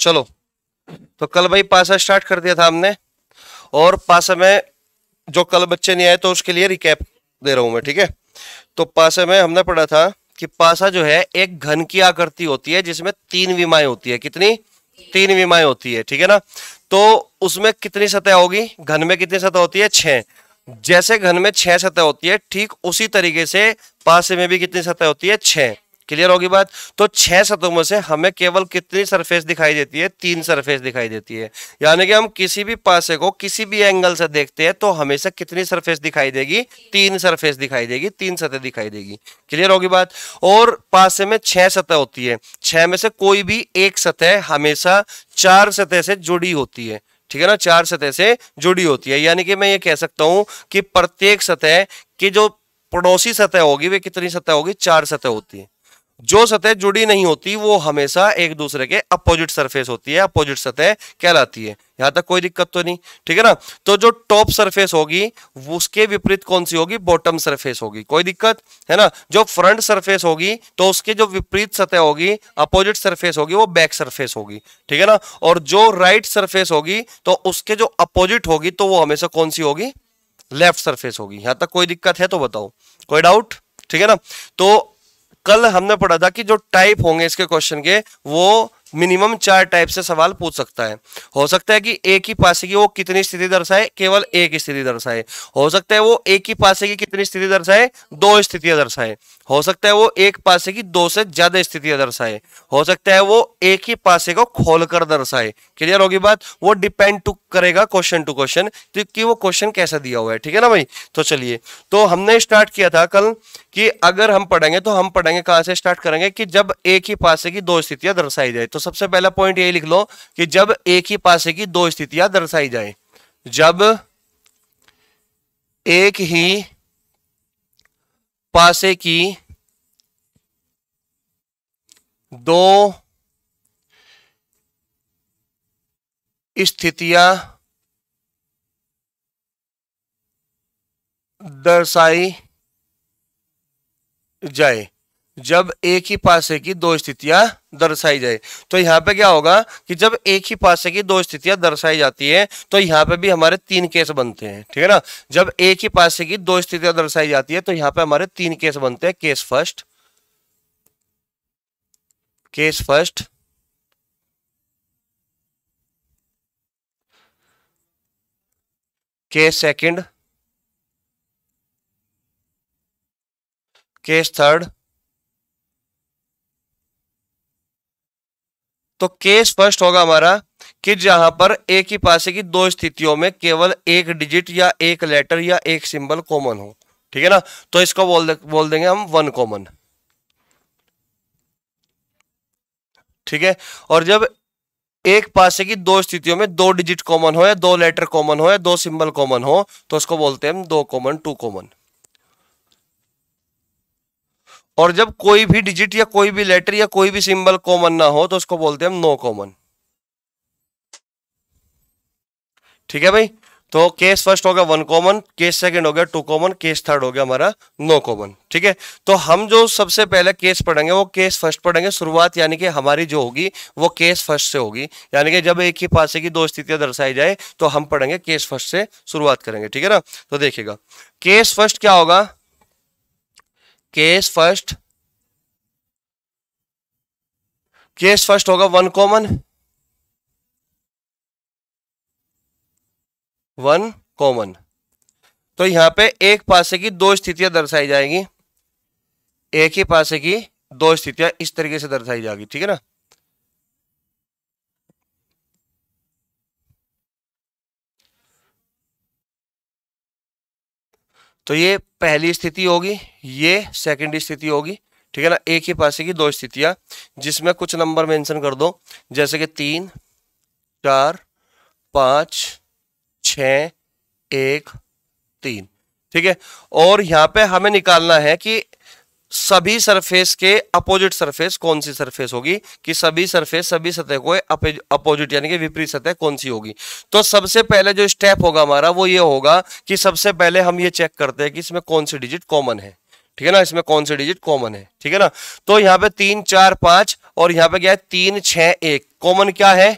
चलो तो कल भाई पासा स्टार्ट कर दिया था हमने और पासा में जो कल बच्चे नहीं आए तो उसके लिए रिकैप दे रहा हूं मैं ठीक है तो पासा में हमने पढ़ा था कि पासा जो है एक घन की आकृति होती है जिसमें तीन विमाएं होती है कितनी तीन विमाएं होती है ठीक है ना तो उसमें कितनी सतह होगी घन में कितनी सतह होती है छह जैसे घन में छह सतह होती है ठीक उसी तरीके से पासे में भी कितनी सतह होती है छह क्लियर होगी बात तो छह सतहों में से हमें केवल कितनी सरफेस दिखाई देती है तीन सरफेस दिखाई देती है यानी कि हम किसी भी पासे को किसी भी एंगल से देखते हैं तो हमेशा कितनी सरफेस दिखाई देगी तीन सरफेस दिखाई देगी तीन सतह दिखाई देगी क्लियर होगी बात और पासे में छह सतह होती है छह में से कोई भी एक सतह हमेशा चार सतह से जुड़ी होती है ठीक है ना चार सतह से जुड़ी होती है यानी कि मैं ये कह सकता हूं कि प्रत्येक सतह की जो पड़ोसी सतह होगी वे कितनी सतह होगी चार सतह होती है जो सतह जुड़ी नहीं होती वो हमेशा एक दूसरे के अपोजिट सरफेस होती है अपोजिट सतह कहलाती है यहां तक कोई दिक्कत तो नहीं ठीक है ना तो जो टॉप सरफेस होगी उसके विपरीत कौन सी होगी बॉटम सरफेस होगी कोई दिक्कत है ना जो फ्रंट सरफेस होगी तो उसके जो विपरीत सतह होगी अपोजिट सरफेस होगी वो बैक सरफेस होगी ठीक है ना और जो राइट सरफेस होगी तो उसके जो अपोजिट होगी तो वो हमेशा कौन सी होगी लेफ्ट सरफेस होगी यहां तक कोई दिक्कत है तो बताओ कोई डाउट ठीक है ना तो कल हमने पढ़ा था कि जो टाइप होंगे इसके क्वेश्चन के वो मिनिमम चार टाइप से सवाल पूछ सकता है हो सकता है कि एक ही पासे की वो कितनी स्थिति दर्शाए केवल एक स्थिति दर्शाए हो सकता है वो एक ही पासे की कितनी स्थिति दर्शाए दो स्थितियां दर्शाए हो सकता है वो एक पासे की दो से ज्यादा स्थितियां दर्शाए हो सकता है वो एक ही पासे को खोलकर दर्शाए क्लियर होगी बात वो डिपेंड टू करेगा क्वेश्चन टू क्वेश्चन कि वो क्वेश्चन कैसा दिया हुआ है ठीक है ना भाई तो चलिए तो हमने स्टार्ट किया था कल कि अगर हम पढ़ेंगे तो हम पढ़ेंगे कहां से स्टार्ट करेंगे कि जब एक ही पासे की दो स्थितियां दर्शाई जाए तो तो सबसे पहला पॉइंट यही लिख लो कि जब एक ही पासे की दो स्थितियां दर्शाई जाए जब एक ही पासे की दो स्थितियां दर्शाई जाए जब एक ही पासे की दो स्थितियां दर्शाई जाए तो यहाँ पे क्या होगा कि जब एक ही पासे की दो स्थितियां दर्शाई जाती है तो यहाँ पे भी हमारे तीन केस बनते हैं ठीक है ना जब एक ही पासे की दो स्थितियां दर्शाई जाती है तो यहाँ पे हमारे तीन केस बनते हैं case first case first case second case third तो के स्पष्ट होगा हमारा कि जहां पर एक ही पासे की दो स्थितियों में केवल एक डिजिट या एक लेटर या एक सिंबल कॉमन हो ठीक है ना तो इसको बोल दे, बोल देंगे हम वन कॉमन ठीक है और जब एक पासे की दो स्थितियों में दो डिजिट कॉमन हो या दो लेटर कॉमन हो या दो सिंबल कॉमन हो तो उसको बोलते हैं हम दो कॉमन टू कॉमन और जब कोई भी डिजिट या कोई भी लेटर या कोई भी सिंबल कॉमन ना हो तो उसको बोलते हैं हम नो कॉमन ठीक है भाई तो केस फर्स्ट हो गया वन कॉमन केस सेकंड हो गया टू कॉमन केस थर्ड हो गया हमारा नो कॉमन ठीक है तो हम जो सबसे पहले केस पढ़ेंगे वो केस फर्स्ट पढ़ेंगे शुरुआत यानी कि हमारी जो होगी वो केस फर्स्ट से होगी यानी कि जब एक ही पासे की दो स्थितियां दर्शाई जाए तो हम पढ़ेंगे केस फर्स्ट से शुरुआत करेंगे ठीक है ना तो देखिएगा केस फर्स्ट क्या होगा केस फर्स्ट केस फर्स्ट होगा वन कॉमन वन कॉमन तो यहां पे एक पासे की दो स्थितियां दर्शाई जाएगी एक ही पासे की दो स्थितियां इस तरीके से दर्शाई जाएगी ठीक है ना तो ये पहली स्थिति होगी ये सेकंड स्थिति होगी ठीक है ना एक ही पासे की दो स्थितियाँ जिसमें कुछ नंबर मेंशन कर दो जैसे कि तीन चार पाँच छ एक तीन ठीक है और यहाँ पे हमें निकालना है कि सभी सरफेस के अपोजिट सरफेस कौन सी सरफेस होगी कि सभी सरफेस सभी सतह को अपोजिट यानी कि विपरीत सतह कौन सी होगी तो सबसे पहले जो स्टेप होगा हमारा वो ये होगा कि सबसे पहले हम ये चेक करते हैं कि इसमें कौन सी डिजिट कॉमन है ठीक है ना इसमें कौन सी डिजिट कॉमन है ठीक है ना तो यहाँ पे तीन चार पांच और यहाँ पे क्या है तीन छह एक कॉमन क्या है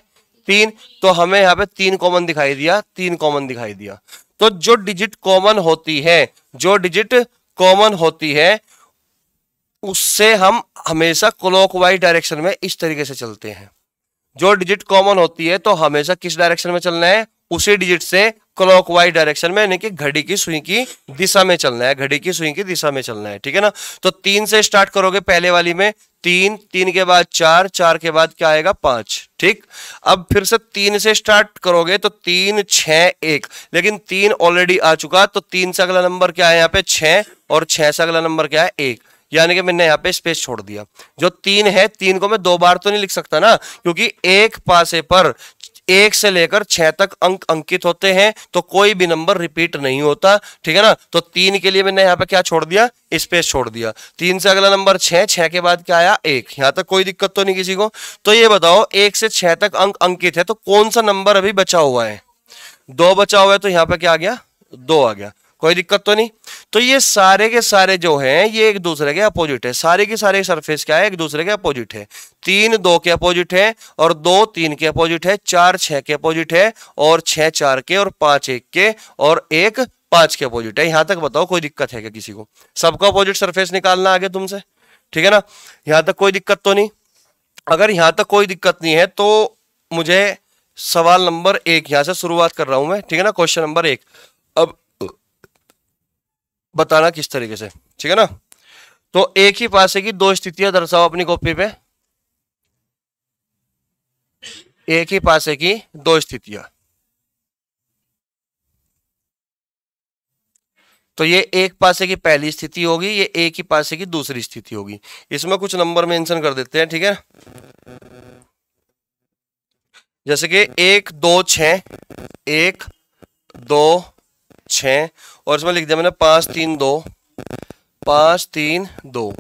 तीन तो हमें यहाँ पे तीन कॉमन दिखाई दिया तीन कॉमन दिखाई दिया तो जो डिजिट कॉमन होती है जो डिजिट कॉमन होती है उससे हम हमेशा क्लॉकवाइज डायरेक्शन में इस तरीके से चलते हैं जो डिजिट कॉमन होती है तो हमेशा किस डायरेक्शन में चलना है उसी डिजिट से क्लॉकवाइज डायरेक्शन में यानी कि घड़ी की सुई की दिशा में चलना है घड़ी की सुई की दिशा में चलना है ठीक है ना तो तीन से स्टार्ट करोगे पहले वाली में तीन तीन के बाद चार चार के बाद क्या आएगा पांच ठीक अब फिर से तीन से स्टार्ट करोगे तो तीन छ एक लेकिन तीन ऑलरेडी आ चुका तो तीन से अगला नंबर क्या है यहाँ पे छ और छह से अगला नंबर क्या है एक यानी कि मैंने यहाँ पे स्पेस छोड़ दिया जो तीन है तीन को मैं दो बार तो नहीं लिख सकता ना क्योंकि एक पासे पर एक से लेकर छह तक अंक अंकित होते हैं तो कोई भी नंबर रिपीट नहीं होता ठीक है ना तो तीन के लिए मैंने यहाँ पे क्या छोड़ दिया स्पेस छोड़ दिया तीन से अगला नंबर छह छह के बाद क्या आया एक यहाँ तक कोई दिक्कत तो नहीं किसी को तो ये बताओ एक से छह तक अंक अंकित है तो कौन सा नंबर अभी बचा हुआ है दो बचा हुआ है तो यहाँ पे क्या आ गया दो आ गया कोई दिक्कत तो नहीं तो ये सारे के सारे जो हैं ये एक दूसरे के अपोजिट है सारे के सारे सरफेस क्या है एक दूसरे के अपोजिट है तीन दो के अपोजिट है और दो तीन के अपोजिट है चार छ के अपोजिट है और छह चार के और पांच एक के और एक पांच के अपोजिट है यहां तक बताओ कोई दिक्कत है क्या किसी को सबका अपोजिट सरफेस निकालना आगे तुमसे ठीक है ना यहाँ तक कोई दिक्कत तो नहीं अगर यहाँ तक कोई दिक्कत नहीं है तो मुझे सवाल नंबर एक यहां से शुरुआत कर रहा हूं मैं ठीक है ना क्वेश्चन नंबर एक अब बताना किस तरीके से ठीक है ना तो एक ही पासे की दो स्थितियां दर्शाओ अपनी कॉपी पे एक ही पासे की दो स्थितियां तो ये एक पासे की पहली स्थिति होगी ये एक ही पासे की दूसरी स्थिति होगी इसमें कुछ नंबर मेंशन कर देते हैं ठीक है जैसे कि एक दो छ एक दो छः और इसमें लिख दिया मैंने पाँच तीन दो पाँच तीन दो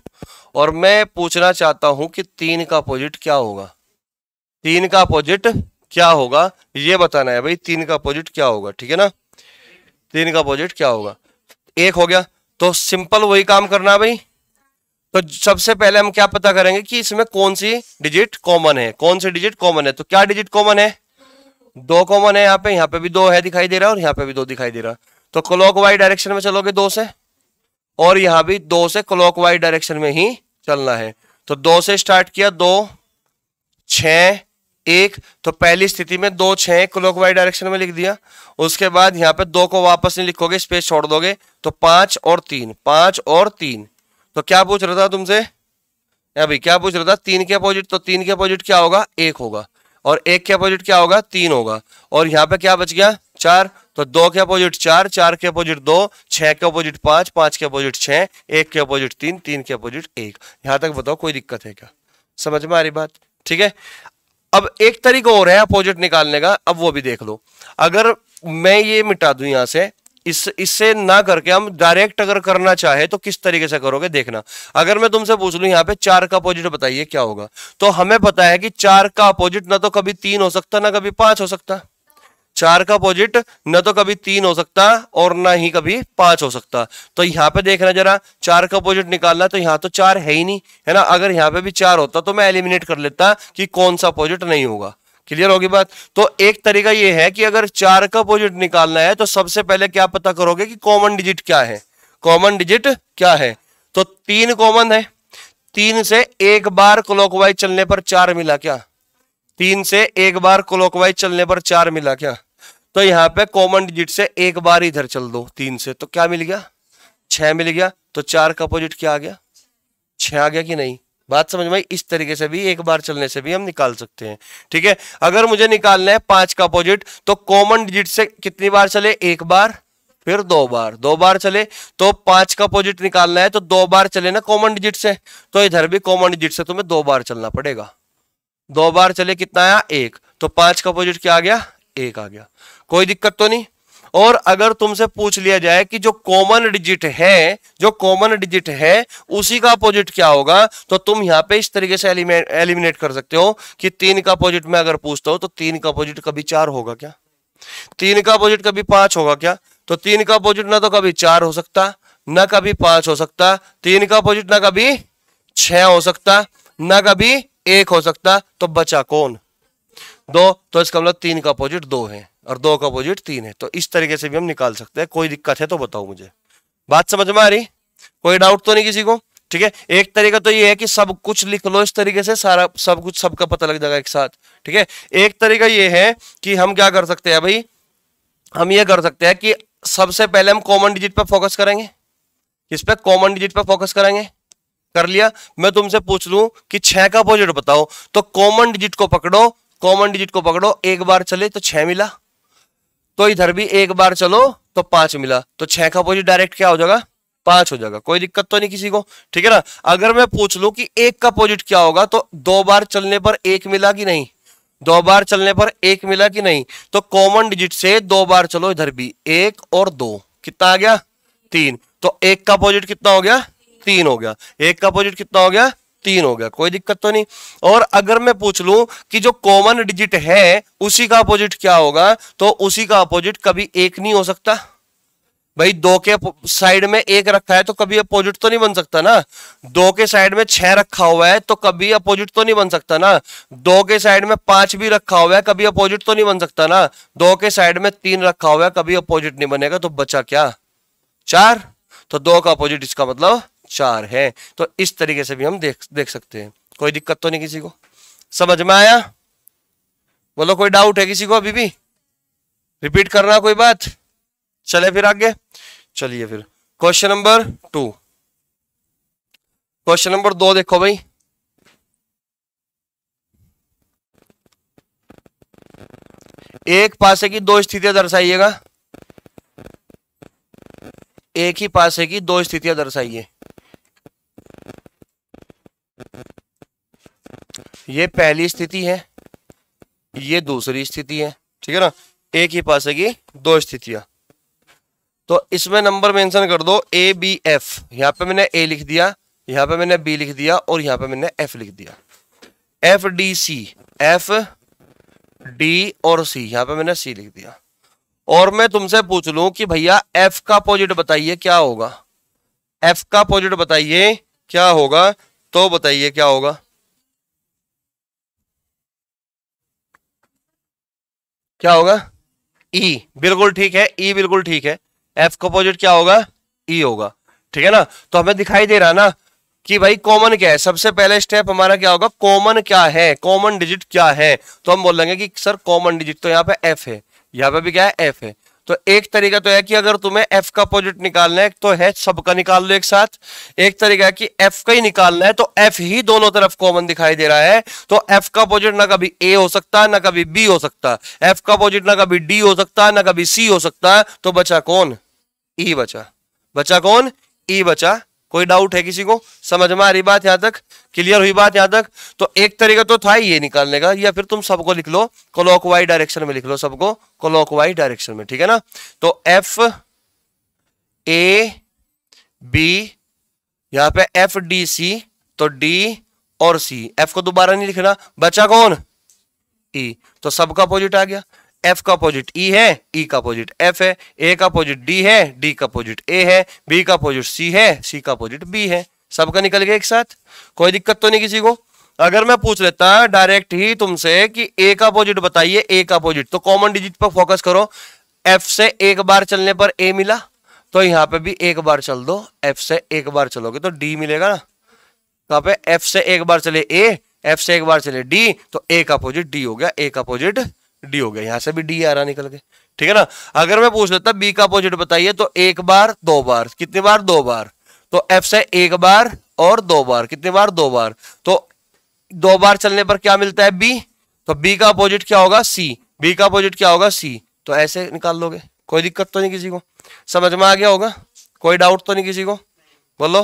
और मैं पूछना चाहता हूं कि तीन का अपोजिट क्या होगा तीन का अपोजिट क्या होगा ये बताना है भाई तीन का अपोजिट क्या होगा ठीक है ना तीन का अपोजिट क्या होगा एक हो गया तो सिंपल वही काम करना भाई तो सबसे पहले हम क्या पता करेंगे कि इसमें कौन सी डिजिट कॉमन है कौन सी डिजिट कॉमन है तो क्या डिजिट कॉमन है दो कॉमन है यहाँ पे यहाँ पे भी दो है दिखाई दे रहा है और यहाँ पे भी दो दिखाई दे रहा है तो क्लॉक डायरेक्शन में चलोगे दो से और यहां भी दो से क्लॉक डायरेक्शन में ही चलना है तो दो से स्टार्ट किया दो छ एक तो पहली स्थिति में दो छः क्लॉक वाइज डायरेक्शन में लिख दिया उसके बाद यहाँ पे दो को वापस नहीं लिखोगे स्पेस छोड़ दोगे तो पांच और तीन पांच और तीन तो क्या पूछ रहा था तुमसे अभी क्या पूछ रहा था तीन के अपोजिट तो तीन के अपोजिट क्या होगा एक होगा और एक के अपोजिट क्या होगा तीन होगा और यहां पे क्या बच गया चार तो दो के अपोजिट चार चार के अपोजिट दो छह के अपोजिट पांच पांच के अपोजिट छह एक के अपोजिट तीन तीन के अपोजिट एक यहां तक बताओ कोई दिक्कत है क्या समझ में आ रही बात ठीक है अब एक तरीका और है अपोजिट निकालने का अब वो भी देख लो अगर मैं ये मिटा दू यहां से इस इससे ना करके हम डायरेक्ट अगर करना चाहे तो किस तरीके से करोगे देखना अगर मैं तुमसे पूछ लू यहाँ पे चार का अपोजिट बताइए क्या होगा तो हमें पता है कि चार का अपोजिट ना तो कभी तीन हो सकता ना कभी पांच हो सकता चार का अपोजिट न तो कभी तीन हो सकता और ना ही कभी पांच हो सकता तो यहाँ पे देखना जरा चार का अपोजिट निकालना तो यहाँ तो चार है ही नहीं है ना अगर यहाँ पे भी चार होता तो मैं एलिमिनेट कर लेता कि कौन सा अपोजिट नहीं होगा क्लियर होगी बात तो एक तरीका यह है कि अगर चार का अपोजिट निकालना है तो सबसे पहले क्या पता करोगे कि कॉमन डिजिट क्या है कॉमन डिजिट क्या है तो तीन कॉमन है तीन से एक बार क्लॉकवाइज चलने पर चार मिला क्या तीन से एक बार क्लॉकवाइज चलने पर चार मिला क्या तो यहाँ पे कॉमन डिजिट से एक बार इधर चल दो तीन से तो क्या मिल गया छह मिल गया तो चार का अपोजिट क्या आ गया छह आ गया कि नहीं बात समझ में इस तरीके से भी एक बार चलने से भी हम निकाल सकते हैं ठीक है अगर मुझे निकालना है पांच का अपोजिट तो कॉमन डिजिट से कितनी बार चले एक बार फिर दो बार दो बार चले तो पांच का अपोजिट निकालना है तो दो बार चले ना कॉमन डिजिट से तो इधर भी कॉमन डिजिट से तुम्हें दो बार चलना पड़ेगा दो बार चले कितना आया एक तो पांच का अपोजिट क्या आ गया एक आ गया कोई दिक्कत तो नहीं और अगर तुमसे पूछ लिया जाए कि जो कॉमन डिजिट है जो कॉमन डिजिट है उसी का अपोजिट क्या होगा तो तुम यहां पे इस तरीके से एलिमिनेट कर सकते हो कि तीन का अपोजिट में अगर पूछता हूं तो तीन का अपोजिट कभी चार होगा क्या तीन का अपोजिट कभी पांच होगा क्या तो तीन का अपोजिट ना तो कभी चार हो सकता ना कभी पांच हो सकता तीन का अपोजिट ना कभी छ हो सकता ना कभी एक हो सकता तो बचा कौन दो तो इसका मतलब तीन का अपोजिट दो है और दो का अपोजिट तीन है तो इस तरीके से भी हम निकाल सकते हैं कोई दिक्कत है तो बताओ मुझे बात समझ में आ रही कोई डाउट तो नहीं किसी को ठीक है एक तरीका तो ये है कि सब कुछ लिख लो इस तरीके से सारा सब कुछ सबका पता लग जाएगा एक साथ ठीक है एक तरीका ये है कि हम क्या कर सकते हैं भाई हम ये कर सकते हैं कि सबसे पहले हम कॉमन डिजिट पर फोकस करेंगे इस पर कॉमन डिजिट पर फोकस करेंगे कर लिया मैं तुमसे पूछ लू कि छह का अपोजिट बताओ तो कॉमन डिजिट को पकड़ो कॉमन डिजिट को पकड़ो एक बार चले तो छह मिला तो इधर भी एक बार चलो तो पांच मिला तो छह का अपोजिट डायरेक्ट क्या हो जाएगा पांच हो जाएगा कोई दिक्कत तो नहीं किसी को ठीक है ना अगर मैं पूछ लू कि एक का अपोजिट क्या होगा तो दो बार चलने पर एक मिला कि नहीं दो बार चलने पर एक मिला कि नहीं तो कॉमन डिजिट से दो बार चलो इधर भी एक और दो कितना आ गया तीन तो एक का अपोजिट कितना हो गया तीन हो गया एक का अपोजिट कितना हो गया तीन हो गया कोई दिक्कत तो नहीं और अगर मैं पूछ लू कि जो कॉमन डिजिट है उसी का अपोजिट क्या होगा तो उसी का अपोजिट कभी एक नहीं हो सकता भाई दो के साइड में एक रखा है तो कभी अपोजिट तो नहीं बन सकता ना दो के साइड में छह रखा हुआ है तो कभी अपोजिट तो नहीं बन सकता ना दो के साइड में पांच भी रखा हुआ है कभी अपोजिट तो नहीं बन सकता ना दो के साइड में तीन रखा हुआ है कभी अपोजिट नहीं बनेगा तो बचा क्या चार तो दो का अपोजिट इसका मतलब चार है तो इस तरीके से भी हम देख देख सकते हैं कोई दिक्कत तो नहीं किसी को समझ में आया बोलो कोई डाउट है किसी को अभी भी रिपीट करना कोई बात चले फिर आगे चलिए फिर question number two question number दो देखो भाई एक पासे की दो स्थितियां दर्शाइएगा एक ही पासे की दो स्थितियां दर्शाइए ये पहली स्थिति है ये दूसरी स्थिति है ठीक है ना एक ही पास की दो स्थितियां तो इसमें नंबर मेंशन कर दो ए बी एफ यहां पे मैंने ए लिख दिया यहां पे मैंने बी लिख दिया और यहां पे मैंने एफ लिख दिया F D C F D और सी यहाँ पे मैंने सी लिख दिया और मैं तुमसे पूछ लू कि भैया एफ का अपोजिट बताइए क्या होगा एफ का अपोजिट बताइए क्या होगा तो बताइए क्या होगा क्या होगा ई e, बिल्कुल ठीक है ई e बिल्कुल ठीक है एफ का अपोजिट क्या होगा ई e होगा ठीक है ना तो हमें दिखाई दे रहा ना कि भाई कॉमन क्या है सबसे पहले स्टेप हमारा क्या होगा कॉमन क्या है कॉमन डिजिट क्या है तो हम बोल लेंगे कि सर कॉमन डिजिट तो यहाँ पे एफ है यहां पे भी क्या है एफ है तो एक तरीका तो है कि अगर तुम्हें एफ का अपोजिट निकालना है तो है सबका निकाल लो एक साथ एक तरीका है कि एफ का ही निकालना है तो एफ ही दोनों तरफ कॉमन दिखाई दे रहा है तो एफ का अपोजिट ना कभी ए हो सकता है ना कभी बी हो सकता एफ का अपोजिट ना कभी डी हो सकता है ना कभी सी हो सकता है तो बचा कौन ई e बचा बचा कौन ई e बचा कोई डाउट है किसी को समझ में आ रही बात यहां तक क्लियर हुई बात यहां तक तो एक तरीका तो था ये निकालने का या फिर तुम सबको लिख लो क्लॉक वाई डायरेक्शन में लिख लो सबको क्लॉक वाई डायरेक्शन में ठीक है ना तो एफ ए बी यहां पे एफ डी सी तो डी और सी एफ को दोबारा नहीं लिखना बचा कौन ई e, तो सबका अपोजिट आ गया एफ का अपोजिट ई e है ई e का अपोजिट एफ है ए का अपोजिट डी है डी का अपोजिट ए है बी का अपोजिट सी है सी का अपोजिट बी है सबका निकल गया एक साथ कोई दिक्कत तो नहीं किसी को अगर मैं पूछ लेता डायरेक्ट ही तुमसे कि ए का अपोजिट बताइए ए का अपोजिट तो कॉमन डिजिट पर फोकस करो एफ से एक बार चलने पर ए मिला तो यहाँ पे भी एक बार चल दो एफ से एक बार चलोगे तो डी मिलेगा ना कहाँ पे एफ से एक बार चले ए एफ से एक बार चले डी तो ए का अपोजिट डी हो गया ए का अपोजिट डी हो गया यहां से भी डी आ रहा निकल के ठीक है ना अगर मैं पूछ लेता बी का अपोजिट बताइए तो एक बार दो बार कितनी बार दो बार तो एफ से एक बार और दो बार कितनी बार दो बार तो दो बार चलने पर क्या मिलता है बी तो बी का अपोजिट क्या होगा सी बी का अपोजिट क्या होगा सी तो ऐसे निकाल लोगे कोई दिक्कत तो नहीं किसी को समझ में आ गया होगा कोई डाउट तो नहीं किसी को बोलो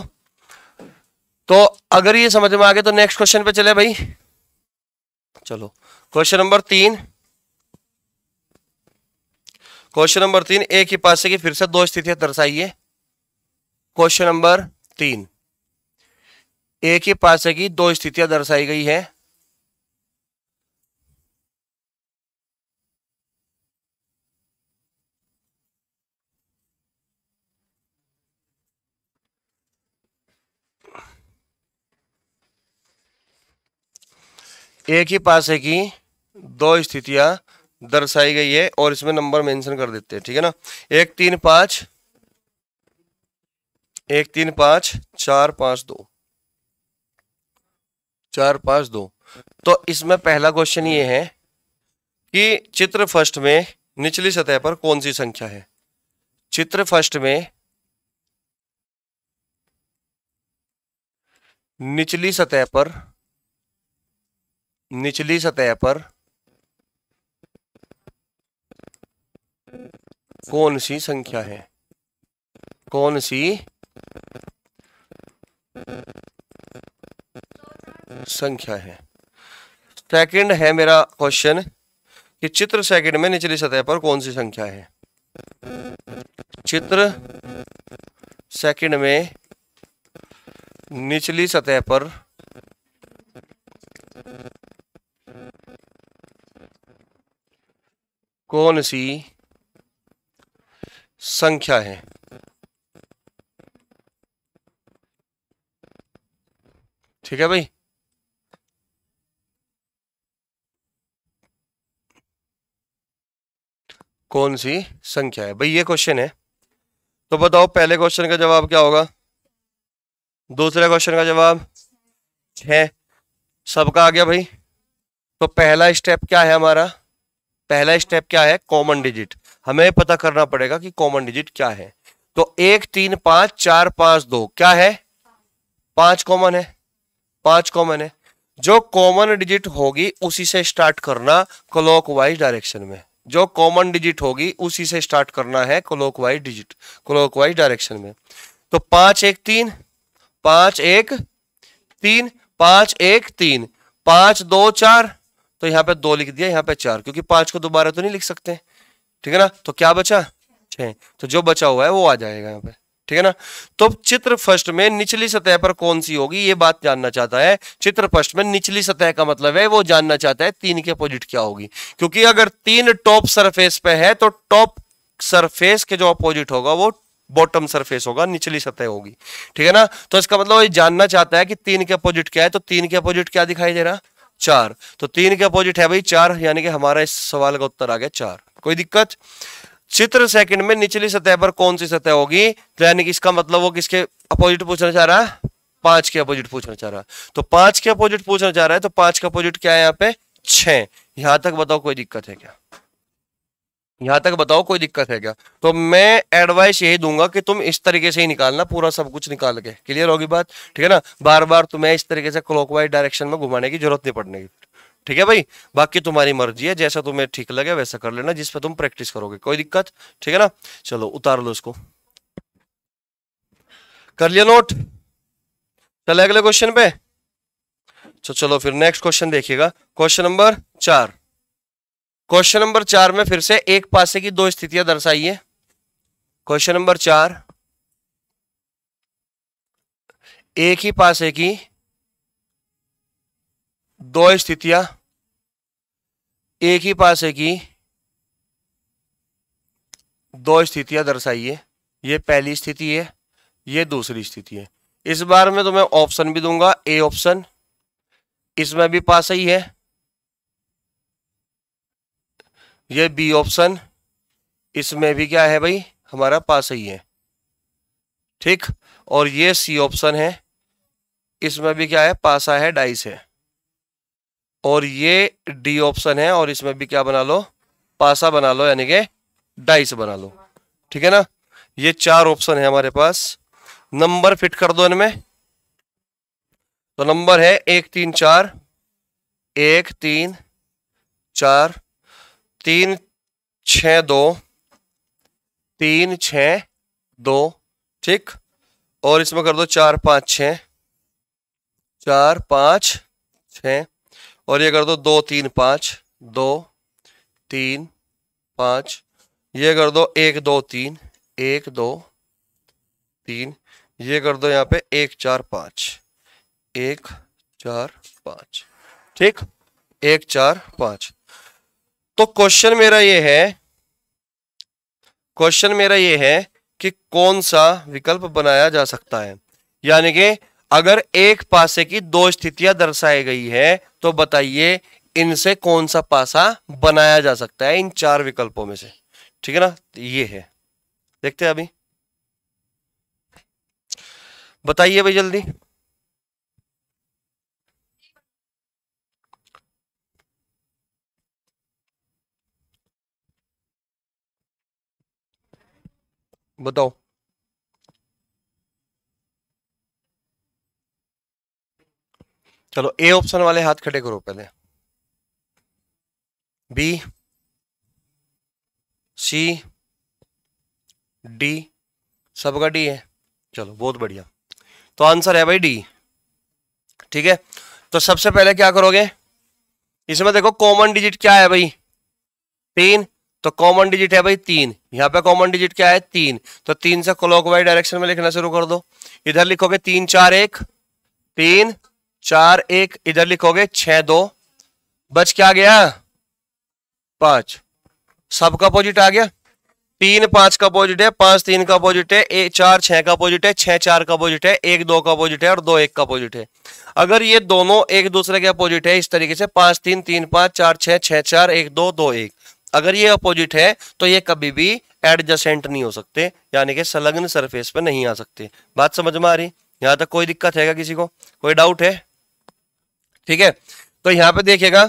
तो अगर ये समझ में आ गया तो नेक्स्ट क्वेश्चन पे चले भाई चलो क्वेश्चन नंबर तीन क्वेश्चन नंबर तीन एक ही पासे की फिर से दो स्थितियां दर्शाइए क्वेश्चन नंबर तीन एक ही पासे की दो स्थितियां दर्शाई गई है एक ही पासे की दो स्थितियां दर्शाई गई है और इसमें नंबर मेंशन कर देते हैं ठीक है ना एक तीन पांच एक तीन पांच चार पांच दो चार पांच दो तो इसमें पहला क्वेश्चन ये है कि चित्र फर्स्ट में निचली सतह पर कौन सी संख्या है चित्र फर्स्ट में निचली सतह पर निचली सतह पर कौन सी संख्या है कौन सी संख्या है सेकंड है मेरा क्वेश्चन कि चित्र सेकंड में निचली सतह पर कौन सी संख्या है चित्र सेकंड में निचली सतह पर कौन सी संख्या है ठीक है भाई कौन सी संख्या है भाई ये क्वेश्चन है तो बताओ पहले क्वेश्चन का जवाब क्या होगा दूसरे क्वेश्चन का जवाब है सबका आ गया भाई तो पहला स्टेप क्या है हमारा पहला स्टेप क्या है कॉमन डिजिट हमें पता करना पड़ेगा कि कॉमन डिजिट क्या है तो एक तीन पांच चार पांच दो क्या है पांच कॉमन है पांच कॉमन है जो कॉमन डिजिट होगी उसी से स्टार्ट करना क्लॉकवाइज डायरेक्शन में जो कॉमन डिजिट होगी उसी से स्टार्ट करना है क्लॉकवाइज डिजिट क्लॉकवाइज डायरेक्शन में तो पांच एक तीन पांच एक तीन पांच एक तीन पांच दो चार तो यहां पे दो लिख दिया यहां पे चार क्योंकि पांच को दोबारा तो नहीं लिख सकते हैं ठीक है ना तो क्या बचा छः तो जो बचा हुआ है वो आ जाएगा यहाँ पे ठीक है ना तो चित्र फर्स्ट में निचली सतह पर कौन सी होगी ये बात जानना चाहता है चित्र फर्स्ट में निचली सतह का मतलब है वो जानना चाहता है तीन के अपोजिट क्या होगी क्योंकि अगर तीन टॉप सरफेस पे है तो टॉप सरफेस के जो अपोजिट होगा वो बॉटम सरफेस होगा निचली सतह होगी ठीक है ना तो इसका मतलब ये जानना चाहता है कि तीन के अपोजिट क्या है तो तीन के अपोजिट क्या दिखाई दे रहा चार तो तीन के अपोजिट है भाई चार यानी कि हमारा इस सवाल का उत्तर आ गया चार कोई दिक्कत चित्र सेकंड में निचली सतह पर कौन सी सतह होगी तो यानी कि इसका मतलब वो किसके अपोजिट पूछना चाह रहा है पांच के अपोजिट तो पूछना चाह रहा है तो पांच के अपोजिट पूछना चाह रहा है तो पांच का अपोजिट क्या है यहाँ पे छह यहां तक बताओ कोई दिक्कत है क्या यहां तक बताओ कोई दिक्कत है क्या तो मैं एडवाइस यही दूंगा कि तुम इस तरीके से ही निकालना पूरा सब कुछ निकाल के क्लियर होगी बात ठीक है ना बार बार तुम्हें इस तरीके से क्लॉकवाइज डायरेक्शन में घुमाने की जरूरत नहीं पड़ने की ठीक है भाई बाकी तुम्हारी मर्जी है जैसा तुम्हें ठीक लगे वैसा कर लेना जिस पर तुम प्रैक्टिस करोगे कोई दिक्कत ठीक है ना चलो उतार लो उसको कर लिया नोट चले अगले क्वेश्चन पे तो चलो फिर नेक्स्ट क्वेश्चन देखिएगा क्वेश्चन नंबर चार क्वेश्चन नंबर चार में फिर से एक पासे की दो स्थितियां दर्शाई है क्वेश्चन नंबर चार एक ही पासे की दो स्थितियां एक ही पासे की दो स्थितियां दर्शाइए ये पहली स्थिति है ये दूसरी स्थिति है इस बार में तुम्हें तो ऑप्शन भी दूंगा ए ऑप्शन इसमें भी पास ही है ये बी ऑप्शन इसमें भी क्या है भाई हमारा पास ही है ठीक और ये सी ऑप्शन है इसमें भी क्या है पासा है डाइस है और ये डी ऑप्शन है और इसमें भी क्या बना लो पासा बना लो यानी कि डाइस बना लो ठीक है ना ये चार ऑप्शन है हमारे पास नंबर फिट कर दो इनमें तो नंबर है एक तीन चार एक तीन चार तीन छ दो तीन छ दो ठीक और इसमें कर दो चार पाँच छ चार पाँच छ और ये कर दो दो तीन पाँच दो तीन पाँच ये कर दो एक दो तीन एक दो तीन ये कर दो यहाँ पे एक चार पाँच एक चार पाँच ठीक एक चार पाँच तो क्वेश्चन मेरा ये है क्वेश्चन मेरा ये है कि कौन सा विकल्प बनाया जा सकता है यानी कि अगर एक पासे की दो स्थितियां दर्शाई गई है तो बताइए इनसे कौन सा पासा बनाया जा सकता है इन चार विकल्पों में से ठीक है ना ये है देखते हैं अभी बताइए भाई जल्दी बताओ चलो ए ऑप्शन वाले हाथ खड़े करो पहले बी सी डी सबका डी है चलो बहुत बढ़िया तो आंसर है भाई डी ठीक है तो सबसे पहले क्या करोगे इसमें देखो कॉमन डिजिट क्या है भाई तीन तो कॉमन डिजिट है भाई तीन यहां पे कॉमन डिजिट क्या है तीन तो तीन से क्लॉकवाइज डायरेक्शन में लिखना शुरू कर दो इधर लिखोगे तीन चार एक तीन चार एक इधर लिखोगे छह दो बच क्या गया पांच सबका अपोजिट आ गया तीन पांच का अपोजिट है पांच तीन का अपोजिट है एक चार छह का अपोजिट है छह चार का अपोजिट है एक दो का अपोजिट है और दो एक का अपोजिट है अगर ये दोनों एक दूसरे के अपोजिट है इस तरीके से पांच तीन तीन पांच चार छह छह चार एक दो दो एक अगर ये अपोजिट है तो ये कभी भी एडजसेंट नहीं हो सकते यानी कि संलग्न सरफेस पर नहीं आ सकते बात समझ में आ रही यहां तक कोई दिक्कत है क्या किसी को कोई डाउट है ठीक है तो यहाँ पे देखिएगा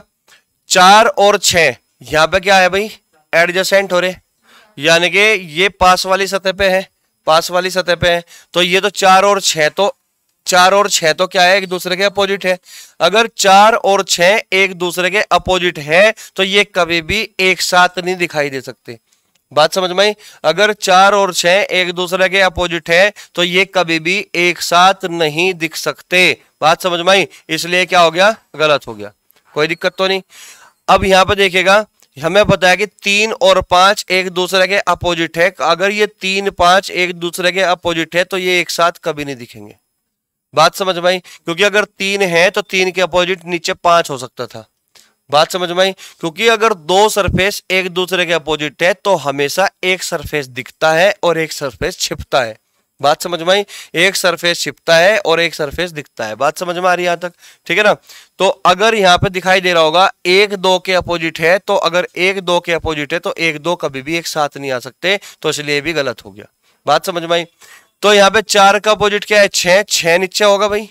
चार और छ यहां पे क्या है भाई एडजस्टेंट हो रहे यानी कि ये पास वाली सतह पे है पास वाली सतह पे है तो ये तो चार और छह तो चार और छह तो क्या है एक दूसरे के अपोजिट है अगर चार और छह एक दूसरे के अपोजिट है तो ये कभी भी एक साथ नहीं दिखाई दे सकते बात समझ में अगर चार और छह एक दूसरे के अपोजिट है तो ये कभी भी एक साथ नहीं दिख सकते बात समझ में आई इसलिए क्या हो गया गलत हो गया कोई दिक्कत तो नहीं अब यहाँ पर देखेगा हमें पता है कि तीन और पांच एक दूसरे के अपोजिट है अगर ये तीन पांच एक दूसरे के अपोजिट है तो ये एक साथ कभी नहीं दिखेंगे बात समझ में आई क्योंकि अगर तीन है तो तीन के अपोजिट नीचे पांच हो सकता था बात समझ में आई क्योंकि अगर दो सरफेस एक दूसरे के अपोजिट है तो हमेशा एक सरफेस दिखता है और एक सरफेस छिपता है बात समझ में आई एक सरफेस छिपता है और एक सरफेस दिखता है बात समझ में आ रही यहां तक ठीक है ना तो अगर यहां पे दिखाई दे रहा होगा एक दो के अपोजिट है तो अगर एक दो के अपोजिट है तो एक दो कभी भी एक साथ नहीं आ सकते तो इसलिए भी गलत हो गया बात समझ में आई तो यहां पे चार का अपोजिट क्या है छह छह नीचे होगा भाई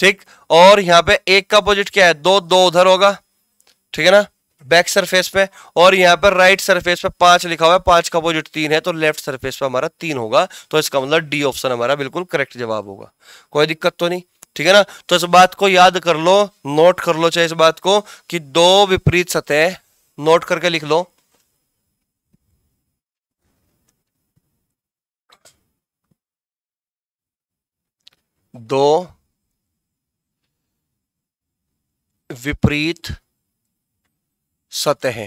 ठीक और यहाँ पे एक का अपोजिट क्या है दो दो उधर होगा ठीक है ना बैक सरफेस पे और यहाँ पर राइट सरफेस पे पांच लिखा हुआ है पांच का अपोजिट तीन है तो लेफ्ट सरफेस पे हमारा तीन होगा तो इसका मतलब डी ऑप्शन हमारा बिल्कुल करेक्ट जवाब होगा कोई दिक्कत तो नहीं ठीक है ना तो इस बात को याद कर लो नोट कर लो चाहे इस बात को कि दो विपरीत सतह नोट करके लिख लो दो विपरीत सतह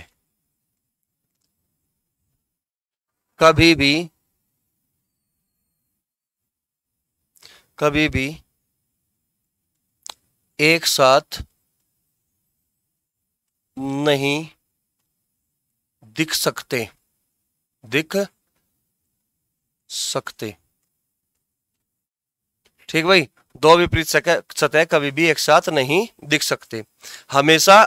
कभी भी कभी भी एक साथ नहीं दिख सकते दिख सकते ठीक भाई दो विपरीत सतह कभी भी एक साथ नहीं दिख सकते हमेशा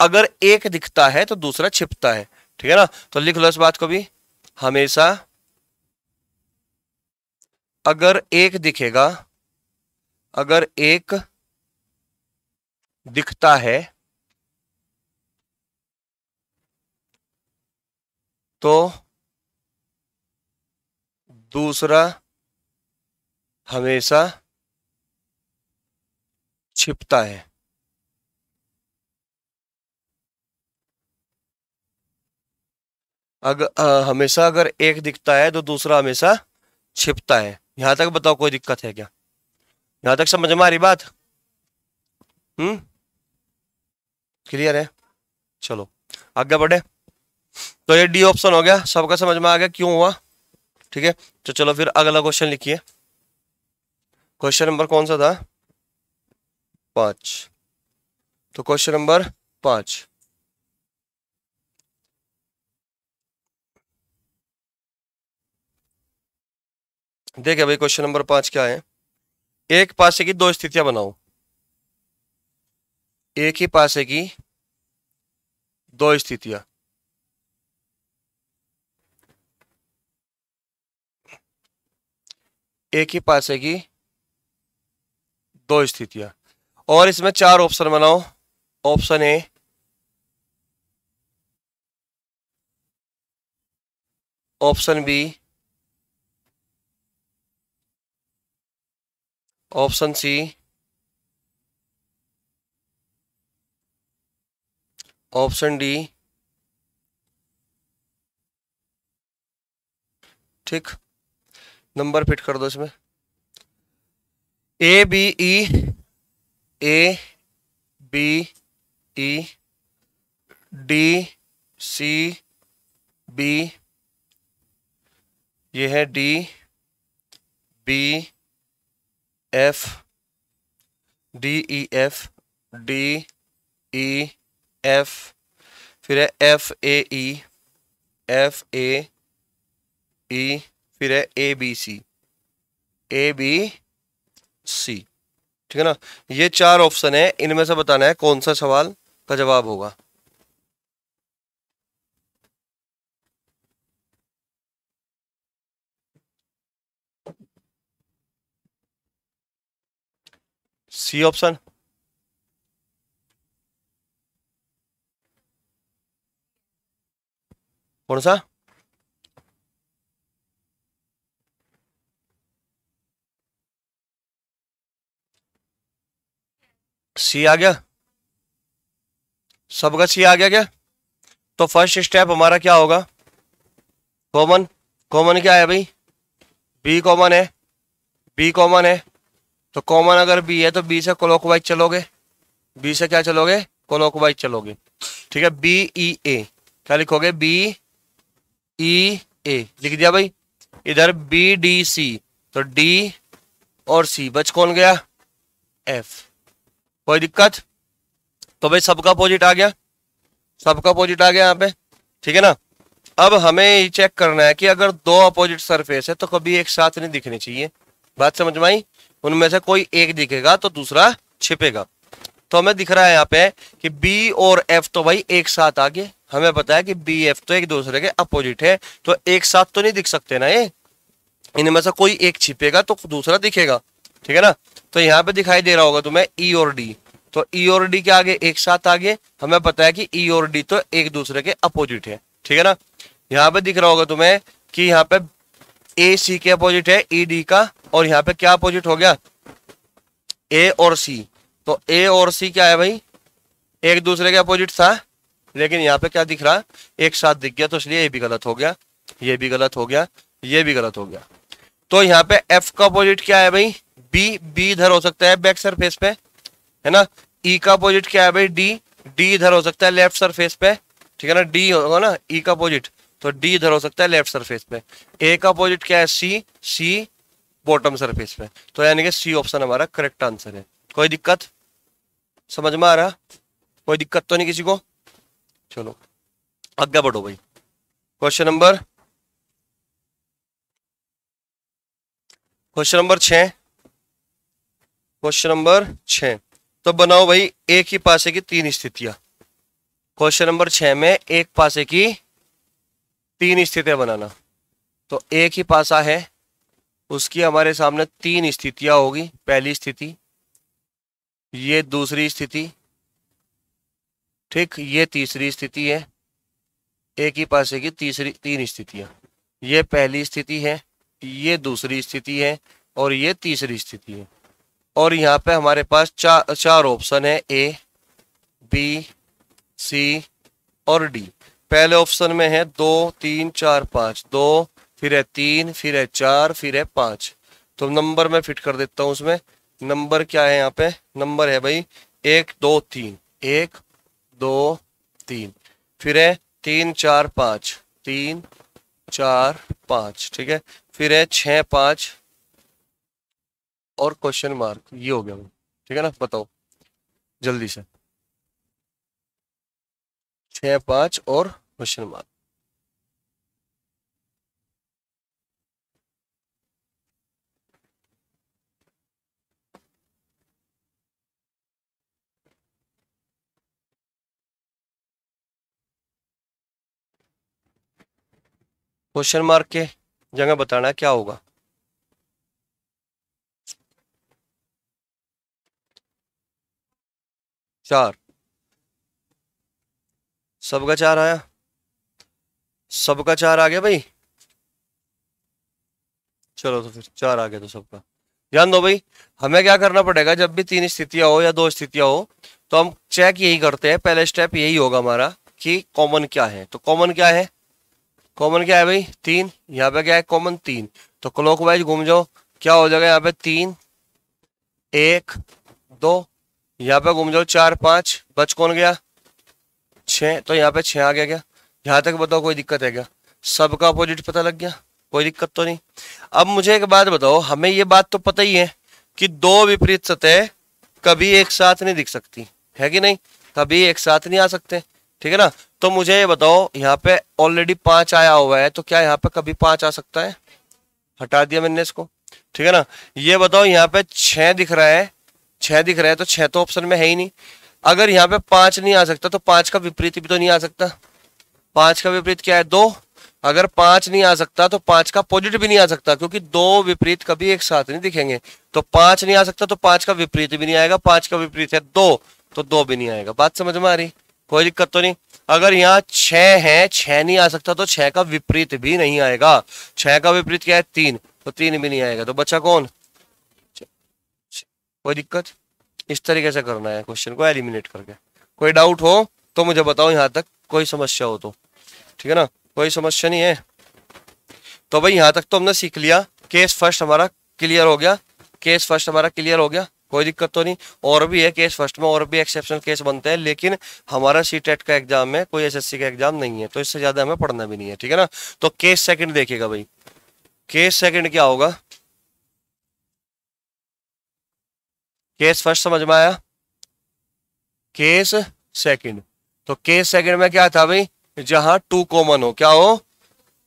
अगर एक दिखता है तो दूसरा छिपता है ठीक है ना तो लिख लो इस बात को भी हमेशा अगर एक दिखेगा अगर एक दिखता है तो दूसरा हमेशा छिपता है अगर हमेशा अगर एक दिखता है तो दूसरा हमेशा छिपता है यहां तक बताओ कोई दिक्कत है क्या यहां तक समझ में आ रही बात हम्म क्लियर है चलो आगे बढ़े तो ये डी ऑप्शन हो गया सबका समझ में आ गया क्यों हुआ ठीक है तो चलो फिर अगला क्वेश्चन लिखिए क्वेश्चन नंबर कौन सा था पांच तो क्वेश्चन नंबर पांच देखे भाई क्वेश्चन नंबर पांच क्या है एक पासे की दो स्थितियां बनाओ एक ही पासे की दो स्थितियां एक ही पासे की दो स्थितियां और इसमें चार ऑप्शन बनाओ option A option B option C option D ठीक नंबर फिट कर दो इसमें A B E A B E D C B ये है D B F D E F D E F फिर है F A E F A ई फिर है ए बी सी ए बी सी ठीक है ना ये चार ऑप्शन है इनमें से बताना है कौन सा सवाल का जवाब होगा सी ऑप्शन कौन सा सी आ गया सबका सी आ गया क्या तो फर्स्ट स्टेप हमारा क्या होगा कॉमन कॉमन क्या है भाई बी कॉमन है बी कॉमन है तो कॉमन अगर बी है तो बी से क्लॉक चलोगे बी से क्या चलोगे क्लॉक चलोगे ठीक है बी ई ए क्या लिखोगे बी ई ए लिख दिया भाई इधर बी डी सी तो डी और सी बच कौन गया एफ कोई दिक्कत तो भाई सबका अपोजिट आ गया सबका अपोजिट आ गया यहाँ पे ठीक है ना अब हमें ये चेक करना है कि अगर दो अपोजिट सरफेस है तो कभी एक साथ नहीं दिखनी चाहिए बात समझ में आई उनमें से कोई एक दिखेगा तो दूसरा छिपेगा तो हमें दिख रहा है यहाँ पे कि बी और एफ तो भाई एक साथ आगे हमें पता है कि बी एफ तो एक दूसरे के अपोजिट है तो एक साथ तो नहीं दिख सकते ना ये इनमें से कोई एक छिपेगा तो दूसरा दिखेगा ठीक है ना तो यहाँ पे दिखाई दे रहा होगा तुम्हें ई e और डी तो ई e और डी के आगे एक साथ आगे हमें पता है कि ई e और डी तो एक दूसरे के अपोजिट है ठीक है ना यहाँ पे दिख रहा होगा तुम्हें कि यहाँ पे ए सी के अपोजिट है ई e, डी का और यहाँ पे क्या अपोजिट हो गया ए और सी तो ए और सी क्या है भाई एक दूसरे के अपोजिट था लेकिन यहाँ पे क्या दिख रहा एक साथ दिख गया तो इसलिए ये भी गलत हो गया ये भी गलत हो गया ये भी गलत हो गया तो यहाँ पे एफ का अपोजिट क्या है भाई बी बी इधर हो सकता है बैक सरफेस पे है ना ई e का अपोजिट क्या है भाई डी डी इधर हो सकता है लेफ्ट सरफेस पे ठीक है ना डी होगा ना ई e का अपोजिट तो डी इधर हो सकता है लेफ्ट सरफेस पे ए का अपोजिट क्या है सी सी बॉटम सरफेस पे तो यानी कि सी ऑप्शन हमारा करेक्ट आंसर है कोई दिक्कत समझ में आ रहा कोई दिक्कत तो नहीं किसी को चलो आगे बढ़ो भाई क्वेश्चन नंबर क्वेश्चन नंबर छ क्वेश्चन नंबर छ तो बनाओ भाई एक ही पासे की तीन स्थितियां क्वेश्चन नंबर छ में एक पासे की तीन स्थितियां बनाना तो एक ही पासा है उसकी हमारे सामने तीन स्थितियां होगी पहली स्थिति ये दूसरी स्थिति ठीक ये तीसरी स्थिति है एक ही पासे की तीसरी तीन स्थितियां ये पहली स्थिति है ये दूसरी स्थिति है और ये तीसरी स्थिति है और यहाँ पे हमारे पास चार चार ऑप्शन है ए बी सी और डी पहले ऑप्शन में है दो तीन चार पाँच दो फिर है तीन फिर है चार फिर है पाँच तो नंबर में फिट कर देता हूँ उसमें नंबर क्या है यहाँ पे नंबर है भाई एक दो तीन एक दो तीन फिर है तीन चार पाँच तीन चार पाँच ठीक है फिर है छ पाँच और क्वेश्चन मार्क ये हो गया ठीक है ना बताओ जल्दी से छः पांच और क्वेश्चन मार्क क्वेश्चन मार्क के जगह बताना क्या होगा चार सबका चार आया सबका चार आ गया भाई चलो तो फिर चार आ गया तो सबका ध्यान दो भाई हमें क्या करना पड़ेगा जब भी तीन स्थितियां हो या दो स्थितियां हो तो हम चेक यही करते हैं पहला स्टेप यही होगा हमारा कि कॉमन क्या है तो कॉमन क्या है कॉमन क्या है भाई तीन यहाँ पे क्या है कॉमन तीन तो क्लॉकवाइज घूम जाओ क्या हो जाएगा यहाँ पे तीन एक दो यहाँ पे घूम जाओ चार पांच बच कौन गया छः तो यहाँ पे छः आ गया क्या यहाँ तक बताओ कोई दिक्कत है क्या सबका अपोजिट पता लग गया कोई दिक्कत तो नहीं अब मुझे एक बात बताओ हमें ये बात तो पता ही है कि दो विपरीत सतह कभी एक साथ नहीं दिख सकती है कि नहीं कभी एक साथ नहीं आ सकते ठीक है ना तो मुझे ये बताओ यहाँ पे ऑलरेडी पांच आया हुआ है तो क्या यहाँ पे कभी पांच आ सकता है हटा दिया मैंने इसको ठीक है ना ये बताओ यहाँ पे छह दिख रहा है छह दिख रहा है तो छह तो ऑप्शन में है ही नहीं अगर यहाँ पे पांच नहीं आ सकता तो पांच का विपरीत भी तो नहीं आ सकता पांच का विपरीत क्या है दो अगर पांच नहीं आ सकता तो पांच का पॉजिटिव भी नहीं आ सकता क्योंकि दो विपरीत कभी एक साथ नहीं दिखेंगे तो पांच नहीं आ सकता तो पांच का विपरीत भी नहीं आएगा पांच का विपरीत है दो तो दो भी नहीं आएगा बात समझ में आ रही कोई दिक्कत तो नहीं अगर यहाँ छह है छह नहीं आ सकता तो छह का विपरीत भी नहीं आएगा छह का विपरीत क्या है तीन तो तीन भी नहीं आएगा तो बच्चा कौन कोई दिक्कत इस तरीके से करना है क्वेश्चन को एलिमिनेट करके कोई डाउट हो तो मुझे बताओ यहाँ तक कोई समस्या हो तो ठीक है ना कोई समस्या नहीं है तो भाई यहाँ तक तो हमने सीख लिया केस फर्स्ट हमारा क्लियर हो गया केस फर्स्ट हमारा क्लियर हो गया कोई दिक्कत तो नहीं और भी है केस फर्स्ट में और भी एक्सेप्शन केस बनते हैं लेकिन हमारा सी टेट e का एग्जाम है कोई एसएससी का एग्जाम नहीं है तो इससे ज्यादा हमें पढ़ना भी नहीं है ठीक है ना तो केस सेकंड देखिएगा भाई केस सेकंड क्या होगा केस फर्स्ट समझ में आया केस सेकंड तो केस सेकंड में क्या था भाई जहां टू कॉमन हो क्या हो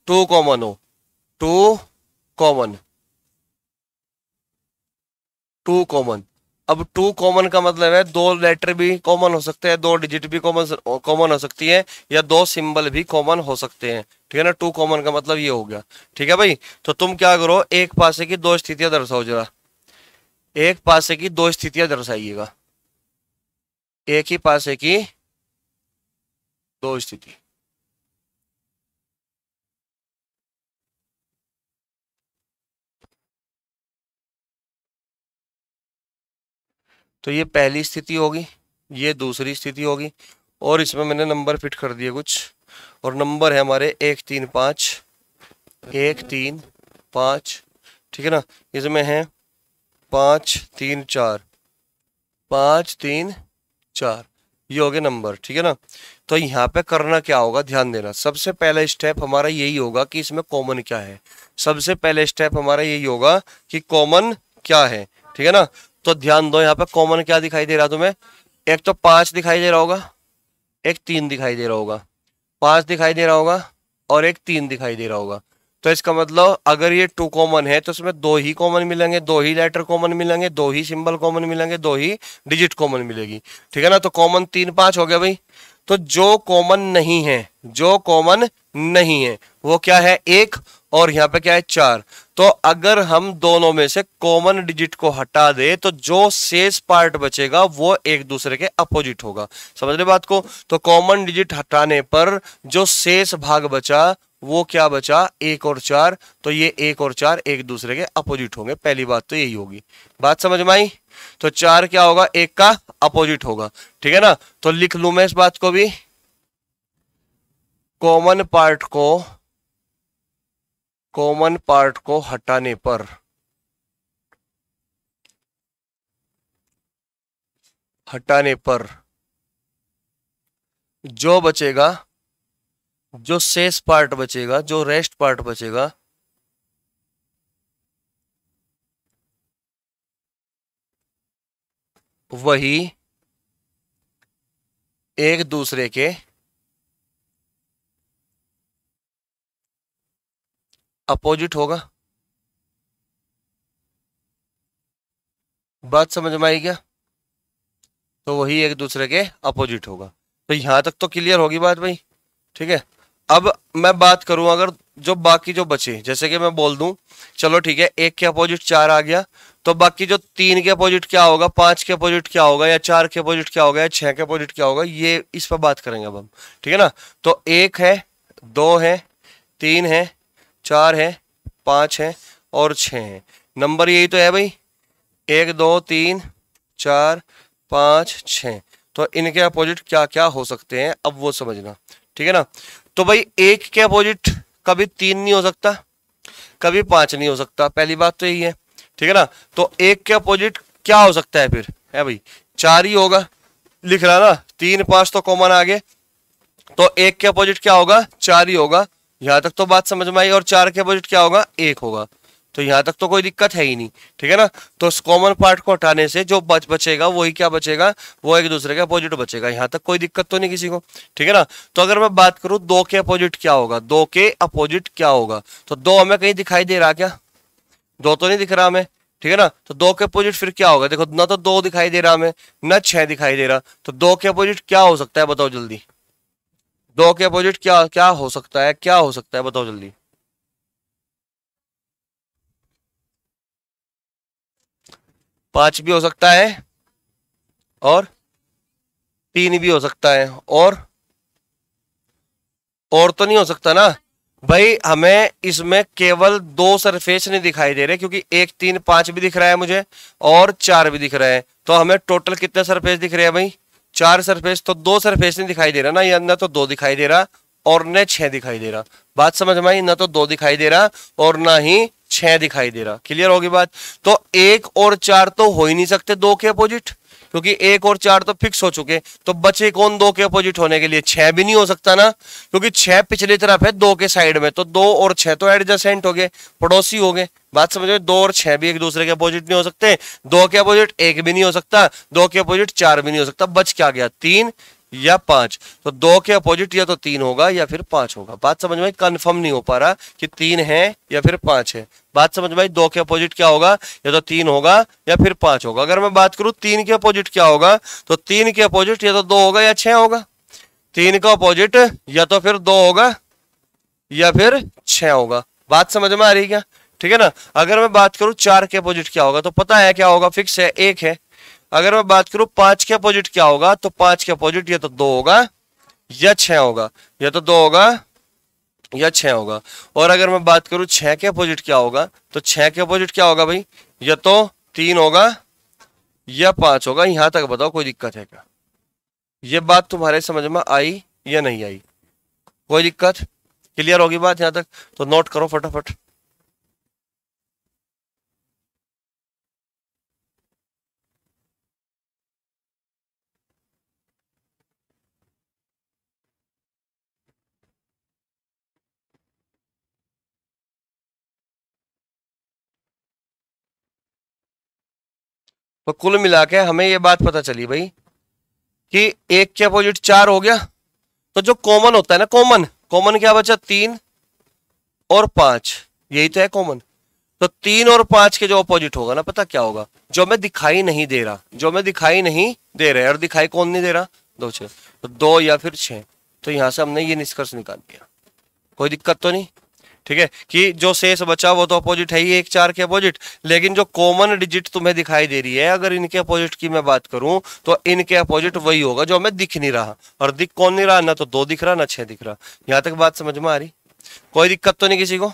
टू कॉमन हो टू कॉमन टू कॉमन अब टू कॉमन का मतलब है दो लेटर भी कॉमन हो सकते हैं दो डिजिट भी कॉमन कॉमन हो सकती है या दो सिंबल भी कॉमन हो सकते हैं ठीक है ना टू कॉमन का मतलब ये हो गया ठीक है भाई तो तुम क्या करो एक पासे की दो स्थितियां दर्शाओ जरा एक पासे की दो स्थितियां दर्शाइएगा एक ही पासे की दो स्थिति तो ये पहली स्थिति होगी ये दूसरी स्थिति होगी और इसमें मैंने नंबर फिट कर दिए कुछ और नंबर है हमारे एक तीन पाँच एक तीन पाँच ठीक है ना इसमें है पाँच तीन चार पाँच तीन चार ये हो गया नंबर ठीक है ना तो यहाँ पे करना क्या होगा ध्यान देना सबसे पहला स्टेप हमारा यही होगा कि इसमें कॉमन क्या है सबसे पहले स्टेप हमारा यही होगा कि कॉमन क्या है ठीक है ना तो ध्यान दो यहाँ पे कॉमन क्या दिखाई दे रहा तुम्हें एक तो पाँच दिखाई दे रहा होगा एक तीन दिखाई दे रहा होगा पाँच दिखाई दे रहा होगा और एक तीन दिखाई दे रहा होगा तो इसका मतलब अगर ये टू कॉमन है तो इसमें दो ही कॉमन मिलेंगे दो ही लेटर कॉमन मिलेंगे दो ही सिंबल कॉमन मिलेंगे दो ही डिजिट कॉमन मिलेगी ठीक है ना तो कॉमन तीन पांच हो गया भाई तो जो कॉमन नहीं है जो कॉमन नहीं है वो क्या है एक और यहाँ पे क्या है चार तो अगर हम दोनों में से कॉमन डिजिट को हटा दे तो जो शेष पार्ट बचेगा वो एक दूसरे के अपोजिट होगा समझ रहे बात को तो कॉमन डिजिट हटाने पर जो शेष भाग बचा वो क्या बचा एक और चार तो ये एक और चार एक दूसरे के अपोजिट होंगे पहली बात तो यही होगी बात समझ में आई तो चार क्या होगा एक का अपोजिट होगा ठीक है ना तो लिख लू मैं इस बात को भी कॉमन पार्ट को कॉमन पार्ट को हटाने पर हटाने पर जो बचेगा जो शेष पार्ट बचेगा जो रेस्ट पार्ट बचेगा वही एक दूसरे के अपोजिट होगा बात समझ में आई क्या तो वही एक दूसरे के अपोजिट होगा तो यहां तक तो क्लियर होगी बात भाई ठीक है अब मैं बात करूं अगर जो बाकी जो बचे जैसे कि मैं बोल दूं चलो ठीक है एक के अपोजिट चार आ गया तो बाकी जो तीन के अपोजिट क्या होगा पांच के अपोजिट क्या होगा या चार के अपोजिट क्या होगा या छह के अपोजिट क्या होगा ये इस पर बात करेंगे अब हम ठीक है ना तो एक है दो है तीन है चार है पाँच है और छः हैं नंबर यही तो है भाई एक दो तीन चार पाँच छः तो इनके अपोजिट क्या क्या हो सकते हैं अब वो समझना ठीक है ना तो भाई एक के अपोजिट कभी तीन नहीं हो सकता कभी पाँच नहीं हो सकता पहली बात तो यही है ठीक है ना तो एक के अपोजिट क्या हो सकता है फिर है भाई चार ही होगा लिख रहा ना तीन पाँच तो कॉमन आगे तो एक के अपोजिट क्या होगा चार ही होगा यहाँ तक तो बात समझ में आई और चार के अपोजिट क्या होगा एक होगा तो यहाँ तक तो कोई दिक्कत है ही नहीं ठीक है ना तो उस कॉमन पार्ट को हटाने से जो बच बचेगा वही क्या बचेगा वो एक दूसरे के अपोजिट बचेगा यहाँ तक कोई दिक्कत तो नहीं किसी को ठीक है ना तो अगर मैं बात करूँ दो के अपोजिट क्या होगा दो के अपोजिट क्या होगा तो दो हमें कहीं दिखाई दे रहा क्या दो तो नहीं दिख रहा हमें ठीक है ना तो दो के अपोजिट फिर क्या होगा देखो ना तो दो दिखाई दे रहा हमें ना छह दिखाई दे रहा तो दो के अपोजिट क्या हो सकता है बताओ जल्दी दो के अपोजिट क्या क्या हो सकता है क्या हो सकता है बताओ जल्दी पांच भी हो सकता है और तीन भी हो सकता है और और तो नहीं हो सकता ना भाई हमें इसमें केवल दो सरफेस नहीं दिखाई दे रहे क्योंकि एक तीन पांच भी दिख रहा है मुझे और चार भी दिख रहा है तो हमें टोटल कितने सरफेस दिख रहे हैं भाई चार सरफेस तो दो सरफेस नहीं दिखाई दे रहा ना या ना तो दो दिखाई दे रहा और न छह दिखाई दे रहा बात समझ में आई ना तो दो दिखाई दे रहा और ना ही छह दिखाई दे रहा क्लियर होगी बात तो एक और चार तो हो ही नहीं सकते दो के अपोजिट क्योंकि एक और चार तो फिक्स हो चुके तो बचे कौन दो के अपोजिट होने के लिए छह भी नहीं हो सकता ना क्योंकि छह पिछली तरफ है दो के साइड में तो दो और छह तो एडजस्टेंट हो गए पड़ोसी हो गए बात समझ में दो और छह भी एक दूसरे के अपोजिट नहीं हो सकते दो के अपोजिट एक भी नहीं हो सकता दो के अपोजिट चार भी नहीं हो सकता बच क्या गया तीन या पांच तो दो के अपोजिट या तो तीन होगा या फिर पांच होगा बात समझ में कंफर्म नहीं हो पा रहा कि तीन है या फिर पांच है बात समझ में दो के अपोजिट क्या होगा या तो तीन होगा या फिर पांच होगा अगर मैं बात करूं तीन के अपोजिट क्या होगा तो तीन के अपोजिट या तो दो होगा या छह होगा तीन का अपोजिट या तो फिर दो होगा या फिर छह होगा बात समझ में आ रही क्या ठीक है ना अगर मैं बात करूं चार के अपोजिट क्या होगा तो पता है क्या होगा फिक्स है एक है अगर मैं बात करूं पांच के अपोजिट क्या होगा तो पांच के अपोजिट या तो दो होगा या छह होगा या तो दो होगा या छह होगा और अगर मैं बात करूं छह के अपोजिट क्या होगा तो छह के अपोजिट क्या होगा भाई या तो तीन होगा या पांच होगा यहां तक बताओ कोई दिक्कत है क्या ये बात तुम्हारे समझ में आई या नहीं आई कोई दिक्कत क्लियर होगी बात यहाँ तक तो नोट करो फटाफट तो कुल मिला के हमें ये बात पता चली भाई कि एक के अपोजिट चार हो गया तो जो कॉमन होता है ना कॉमन कॉमन क्या बचा तीन और पांच यही तो है कॉमन तो तीन और पांच के जो अपोजिट होगा ना पता क्या होगा जो मैं दिखाई नहीं दे रहा जो मैं दिखाई नहीं दे रहा और दिखाई कौन नहीं दे रहा दो छः तो दो या फिर छः तो यहां से हमने ये निष्कर्ष निकाल दिया कोई दिक्कत तो नहीं ठीक है कि जो शेष बचा वो तो अपोजिट है ही एक चार के अपोजिट लेकिन जो कॉमन डिजिट तुम्हें दिखाई दे रही है अगर इनके अपोजिट की मैं बात करूं तो इनके अपोजिट वही होगा जो हमें दिख नहीं रहा और दिख कौन नहीं रहा ना तो दो दिख रहा ना छह दिख रहा यहां तक बात समझ में आ रही कोई दिक्कत तो नहीं किसी को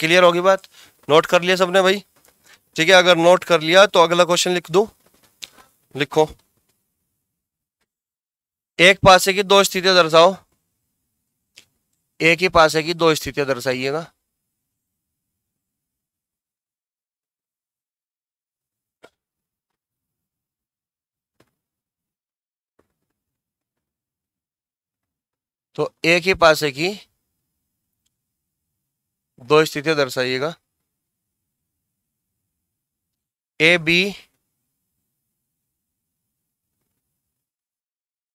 क्लियर होगी बात नोट कर लिया सबने भाई ठीक है अगर नोट कर लिया तो अगला क्वेश्चन लिख दू लिखो एक पासे की दो स्थितियां दर्शाओ एक ही पासे की दो स्थितियां दर्शाइएगा तो एक ही पासे की दो स्थितियां दर्शाइएगा A B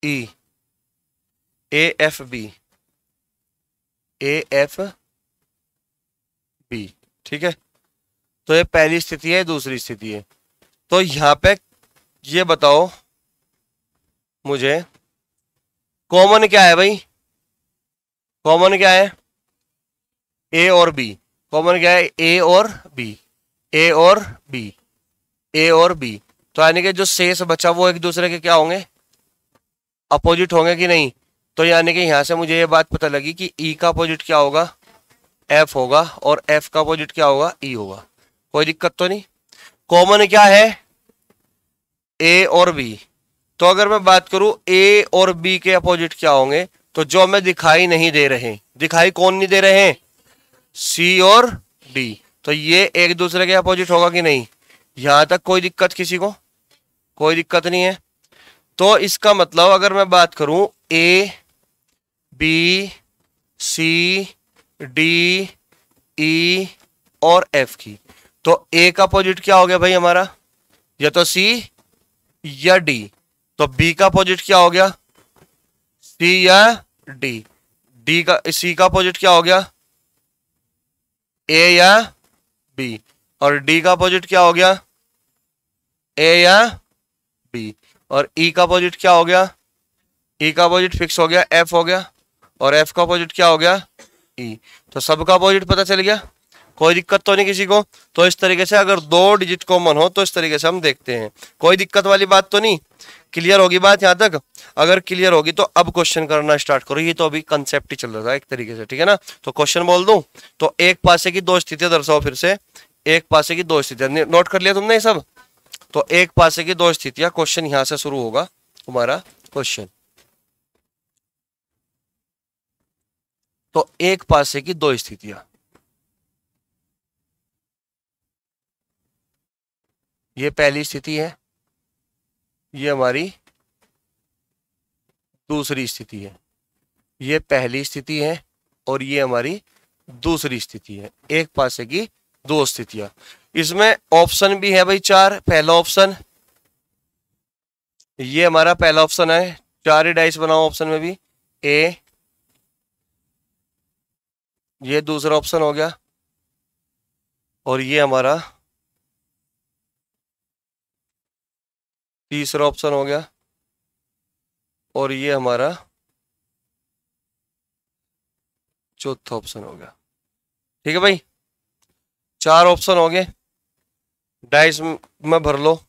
E A F B A F B ठीक है तो ये पहली स्थिति है दूसरी स्थिति है तो यहां पे ये बताओ मुझे कॉमन क्या है भाई कॉमन क्या है ए और बी कॉमन क्या है ए और बी ए और बी ए और बी तो यानी कि जो शेष बचा वो एक दूसरे के क्या होंगे अपोजिट होंगे कि नहीं तो यानी कि यहाँ से मुझे ये बात पता लगी कि ई e का अपोजिट क्या होगा एफ होगा और एफ का अपोजिट क्या होगा ई e होगा कोई दिक्कत तो नहीं कॉमन क्या है ए और बी तो अगर मैं बात करूं ए और बी के अपोजिट क्या होंगे तो जो हमें दिखाई नहीं दे रहे दिखाई कौन नहीं दे रहे हैं सी और डी तो ये एक दूसरे के अपोजिट होगा कि नहीं यहां तक कोई दिक्कत किसी को कोई दिक्कत नहीं है तो इसका मतलब अगर मैं बात करूं ए बी सी डी ई और एफ की तो ए का अपोजिट क्या हो गया भाई हमारा या तो सी या डी तो बी का अपोजिट क्या हो गया सी या डी डी का सी का अपोजिट क्या हो गया ए या बी और डी का अपोजिट क्या हो गया ए या बी और ई e का अपोजिट क्या हो गया ई e का अपोजिट फिक्स हो गया एफ हो गया और एफ का अपोजिट क्या हो गया ई e. तो सबका अपोजिट पता चल गया कोई दिक्कत तो नहीं किसी को तो इस तरीके से अगर दो डिजिट कॉमन हो तो इस तरीके से हम देखते हैं कोई दिक्कत वाली बात तो नहीं क्लियर होगी बात यहाँ तक अगर क्लियर होगी तो अब क्वेश्चन करना स्टार्ट करो ये तो अभी कंसेप्ट ही चल रहा था एक तरीके से ठीक है ना तो क्वेश्चन बोल दू तो एक पासे की दो स्थितियां दर्शाओ फिर से एक पासे की दो स्थितियां नोट कर लिया तुमने ये सब तो एक पासे की दो स्थितियां क्वेश्चन यहाँ से शुरू होगा तुम्हारा क्वेश्चन तो एक पासे की दो स्थितियां ये पहली स्थिति है ये हमारी दूसरी स्थिति है ये पहली स्थिति है और ये हमारी दूसरी स्थिति है एक पासे की दो स्थितियां इसमें ऑप्शन भी है भाई चार पहला ऑप्शन ये हमारा पहला ऑप्शन है चार ही डाइस बनाओ ऑप्शन में भी ए ये दूसरा ऑप्शन हो गया और ये हमारा तीसरा ऑप्शन हो गया और ये हमारा चौथा ऑप्शन हो गया ठीक है भाई चार ऑप्शन हो गए डाइस में भर लो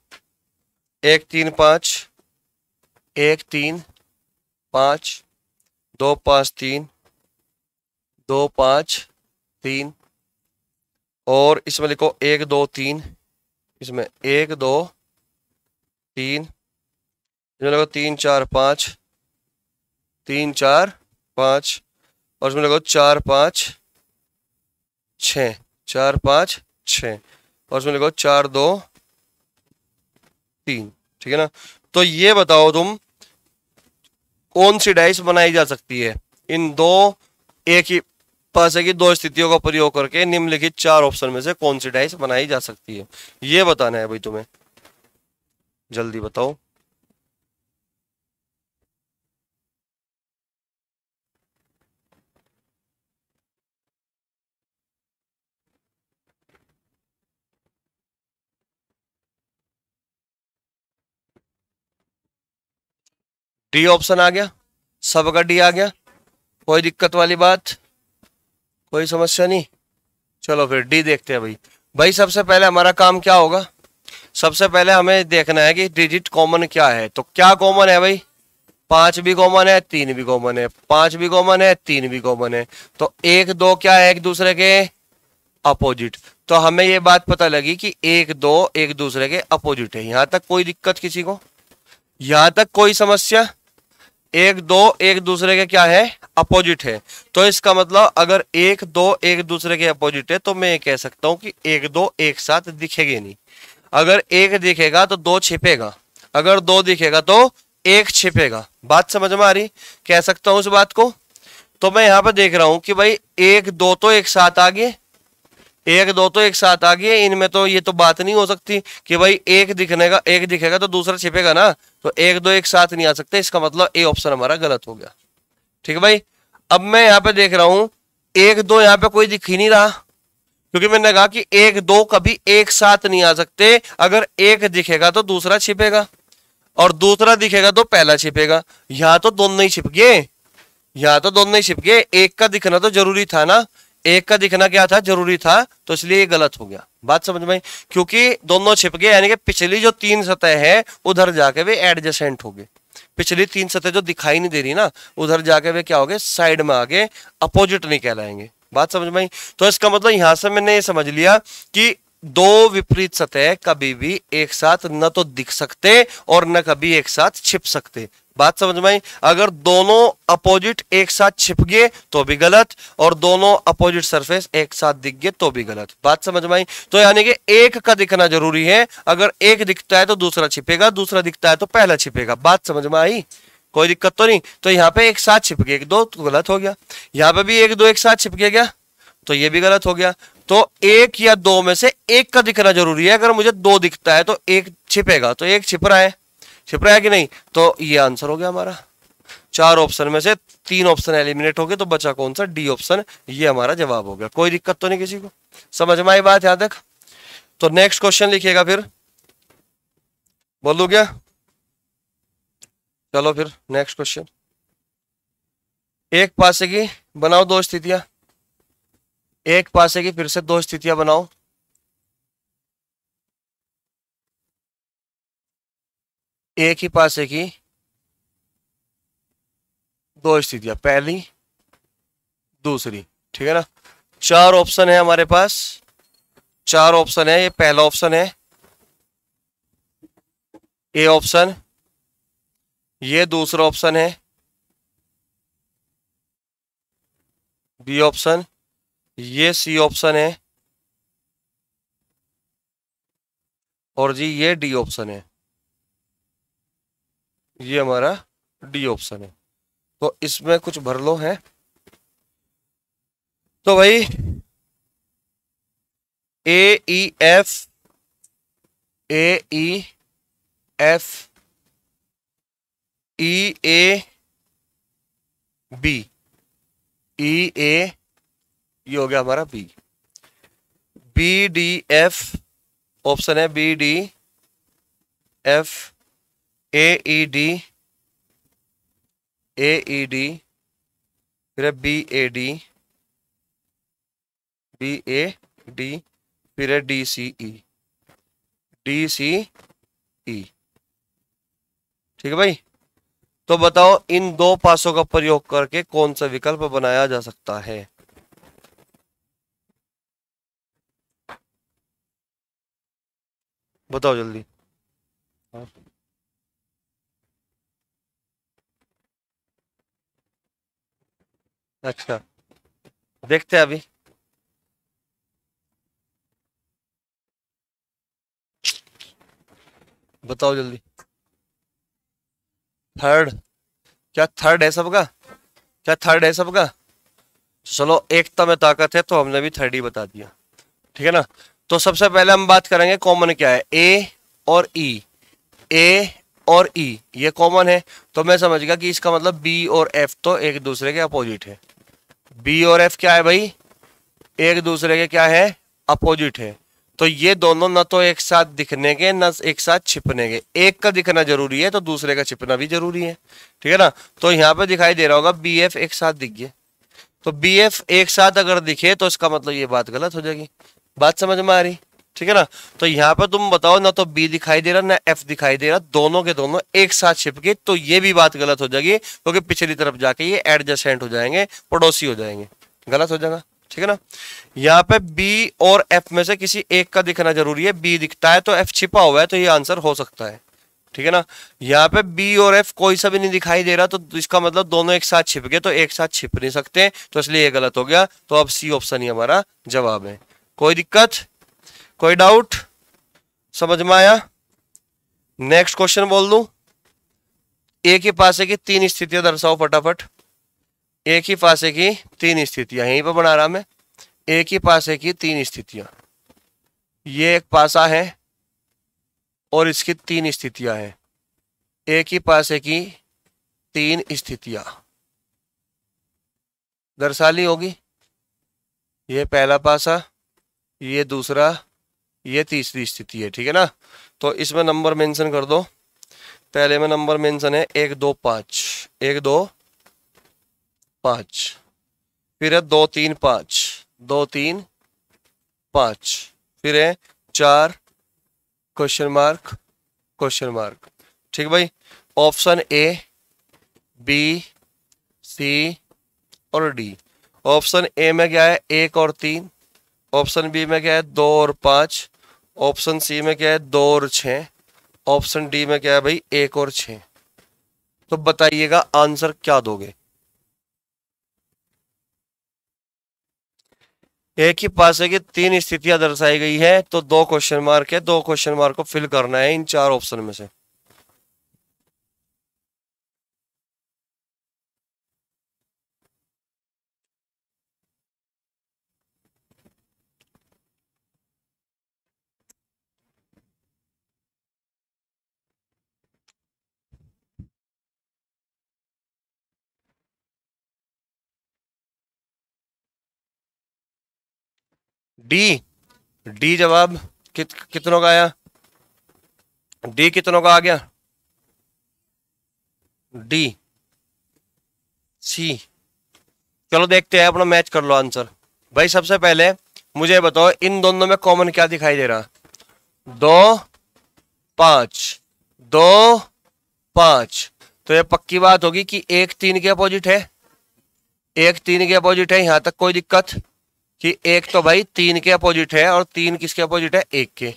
एक तीन पाँच एक तीन पाँच दो पाँच तीन दो पाँच तीन और इसमें लिखो एक दो तीन इसमें एक दो तीन इसमें लिखो तीन चार पाँच तीन चार पाँच और इसमें लिखो चार पाँच छ चार पाँच छ और इसमें लिखो चार दो तीन ठीक है ना तो ये बताओ तुम कौन सी डाइस बनाई जा सकती है इन दो एक ही पास है कि दो स्थितियों का प्रयोग करके निम्नलिखित चार ऑप्शन में से कौन सी डाइस बनाई जा सकती है ये बताना है भाई तुम्हें जल्दी बताओ डी ऑप्शन आ गया सबका डी आ गया कोई दिक्कत वाली बात कोई समस्या नहीं चलो फिर डी देखते हैं भाई भाई सबसे पहले हमारा काम क्या होगा सबसे पहले हमें देखना है कि डिजिट कॉमन क्या है तो क्या कॉमन है भाई पांच भी कॉमन है तीन भी कॉमन है पांच भी कॉमन है तीन भी कॉमन है तो एक दो क्या है एक दूसरे के अपोजिट तो हमें ये बात पता लगी कि एक दो एक दूसरे के अपोजिट है यहां तक कोई दिक्कत किसी को यहां तक कोई समस्या एक दो एक दूसरे के क्या है अपोजिट है तो इसका मतलब अगर एक दो एक दूसरे के अपोजिट है तो मैं ये कह सकता हूँ कि एक दो एक साथ दिखेगी नहीं अगर एक दिखेगा तो दो छिपेगा अगर दो दिखेगा तो एक छिपेगा बात समझ में आ रही कह सकता हूँ उस बात को तो मैं यहाँ पर देख रहा हूँ कि भाई एक दो तो एक साथ आ गए एक दो तो एक साथ आ गई है इनमें तो ये तो बात नहीं हो सकती कि भाई एक दिखने का एक दिखेगा तो दूसरा छिपेगा ना तो एक दो एक साथ नहीं आ सकते इसका मतलब ए ऑप्शन हमारा गलत हो गया ठीक है भाई अब मैं यहाँ पे देख रहा हूँ एक दो यहाँ पे कोई दिख ही नहीं रहा क्योंकि मैंने कहा कि एक दो कभी एक साथ नहीं आ सकते अगर एक दिखेगा तो दूसरा छिपेगा और दूसरा दिखेगा तो पहला छिपेगा यहाँ तो दोनों ही छिप गए यहाँ तो दोनों ही छिप गए एक का दिखना तो जरूरी था ना एक का दिखना क्या था जरूरी था तो इसलिए ये गलत हो गया बात समझ में क्योंकि दोनों छिप गए यानी कि पिछली जो तीन सतह है उधर जाके वे एडजेसेंट हो गए पिछली तीन सतह जो दिखाई नहीं दे रही ना उधर जाके वे क्या हो गए साइड में आगे अपोजिट नहीं कहलाएंगे बात समझ में तो इसका मतलब यहां से मैंने ये समझ लिया कि दो विपरीत सतह कभी भी एक साथ न तो दिख सकते और न कभी एक साथ छिप सकते बात समझ में आई अगर दोनों अपोजिट एक साथ छिप गए तो भी गलत और दोनों अपोजिट सरफेस एक साथ दिख गए तो भी गलत बात समझ में आई तो यानी कि एक का दिखना जरूरी है अगर एक दिखता है तो दूसरा छिपेगा दूसरा दिखता है तो पहला छिपेगा बात समझ में आई कोई दिक्कत तो नहीं तो यहाँ पे एक साथ छिप गए एक दो तो गलत हो गया यहाँ पे भी एक दो एक साथ छिप गया क्या तो ये भी गलत हो गया तो एक या दो में से एक का दिखना जरूरी है अगर मुझे दो दिखता है तो एक छिपेगा तो एक छिप रहा है छिप रहा है कि नहीं तो ये आंसर हो गया हमारा चार ऑप्शन में से तीन ऑप्शन एलिमिनेट हो गए तो बचा कौन सा डी ऑप्शन ये हमारा जवाब हो गया कोई दिक्कत तो नहीं किसी को समझ में आई बात यहां तक तो नेक्स्ट क्वेश्चन लिखिएगा फिर बोलू क्या चलो फिर नेक्स्ट क्वेश्चन एक पासे की बनाओ दो स्थितियां एक पासे की फिर से दो स्थितियां बनाओ एक ही पासे की दो स्थितियां पहली दूसरी ठीक है ना चार ऑप्शन है हमारे पास चार ऑप्शन है ये पहला ऑप्शन है ए ऑप्शन ये दूसरा ऑप्शन है बी ऑप्शन ये सी ऑप्शन है और जी ये डी ऑप्शन है ये हमारा डी ऑप्शन है तो इसमें कुछ भर लो है तो भाई A E F A E F E A B E A ये हो गया हमारा B B D F option है B D F A D A D फिर B A D B A D फिर है डी सी ई D सी ई ठीक है भाई तो बताओ इन दो पासों का प्रयोग करके कौन सा विकल्प बनाया जा सकता है बताओ जल्दी अच्छा देखते हैं अभी बताओ जल्दी थर्ड क्या थर्ड है सबका क्या थर्ड है सबका चलो एकता तो में ताकत है तो हमने भी थर्ड ही बता दिया ठीक है ना तो सबसे पहले हम बात करेंगे कॉमन क्या है ए और ई e। ए और ई e। ये कॉमन है तो मैं समझ गया कि इसका मतलब बी और एफ तो एक दूसरे के अपोजिट है बी और एफ क्या है भाई एक दूसरे के क्या है अपोजिट है तो ये दोनों ना तो एक साथ दिखने के ना एक साथ छिपने के एक का दिखना जरूरी है तो दूसरे का छिपना भी जरूरी है ठीक है ना तो यहाँ पे दिखाई दे रहा होगा बी एफ एक साथ दिख गए तो बी एफ एक साथ अगर दिखे तो इसका मतलब ये बात गलत हो जाएगी बात समझ में आ रही ठीक है ना तो यहाँ पर तुम बताओ ना तो बी दिखाई दे रहा ना एफ दिखाई दे रहा दोनों के दोनों एक साथ छिपके तो ये भी बात गलत हो जाएगी क्योंकि तो पिछली तरफ जाके ये एडजस्टेंट हो जाएंगे पड़ोसी हो जाएंगे गलत हो जाएगा ठीक है ना यहाँ पे बी और एफ में से किसी एक का दिखना जरूरी है बी दिखता है तो एफ छिपा हुआ है तो ये आंसर हो सकता है ठीक है ना यहाँ पे बी और एफ कोई सा भी नहीं दिखाई दे रहा तो इसका मतलब दोनों एक साथ छिप गए तो एक साथ छिप नहीं सकते तो इसलिए ये गलत हो गया तो अब सी ऑप्शन ही हमारा जवाब है कोई दिक्कत कोई डाउट समझ में आया नेक्स्ट क्वेश्चन बोल दू एक ही पासे की तीन स्थितियां दर्शाओ फटाफट एक ही पासे की तीन स्थितियां यहीं पर बना रहा मैं एक ही पासे की तीन स्थितियां ये एक पासा है और इसकी तीन स्थितियां हैं एक ही पासे की तीन स्थितियां दर्शाली होगी ये पहला पासा ये दूसरा ये तीसरी स्थिति है ठीक है ना तो इसमें नंबर मेंशन कर दो पहले में नंबर मेंशन है एक दो पाँच एक दो पाँच फिर है दो तीन पाँच दो तीन पाँच फिर है चार क्वेश्चन मार्क क्वेश्चन मार्क ठीक भाई ऑप्शन ए बी सी और डी ऑप्शन ए में क्या है एक और तीन ऑप्शन बी में क्या है दो और पाँच ऑप्शन सी में क्या है दो और छः ऑप्शन डी में क्या है भाई एक और छः तो बताइएगा आंसर क्या दोगे एक ही पास है कि तीन स्थितियां दर्शाई गई है तो दो क्वेश्चन मार्क है दो क्वेश्चन मार्क को फिल करना है इन चार ऑप्शन में से डी डी जवाब कित, कितनों का आया डी कितनों का आ गया डी सी चलो देखते हैं अपना मैच कर लो आंसर भाई सबसे पहले मुझे बताओ इन दोनों में कॉमन क्या दिखाई दे रहा दो पांच दो पांच तो ये पक्की बात होगी कि एक तीन के अपोजिट है एक तीन के अपोजिट है यहां तक कोई दिक्कत कि एक तो भाई तीन के अपोजिट है और तीन किसके अपोजिट है एक के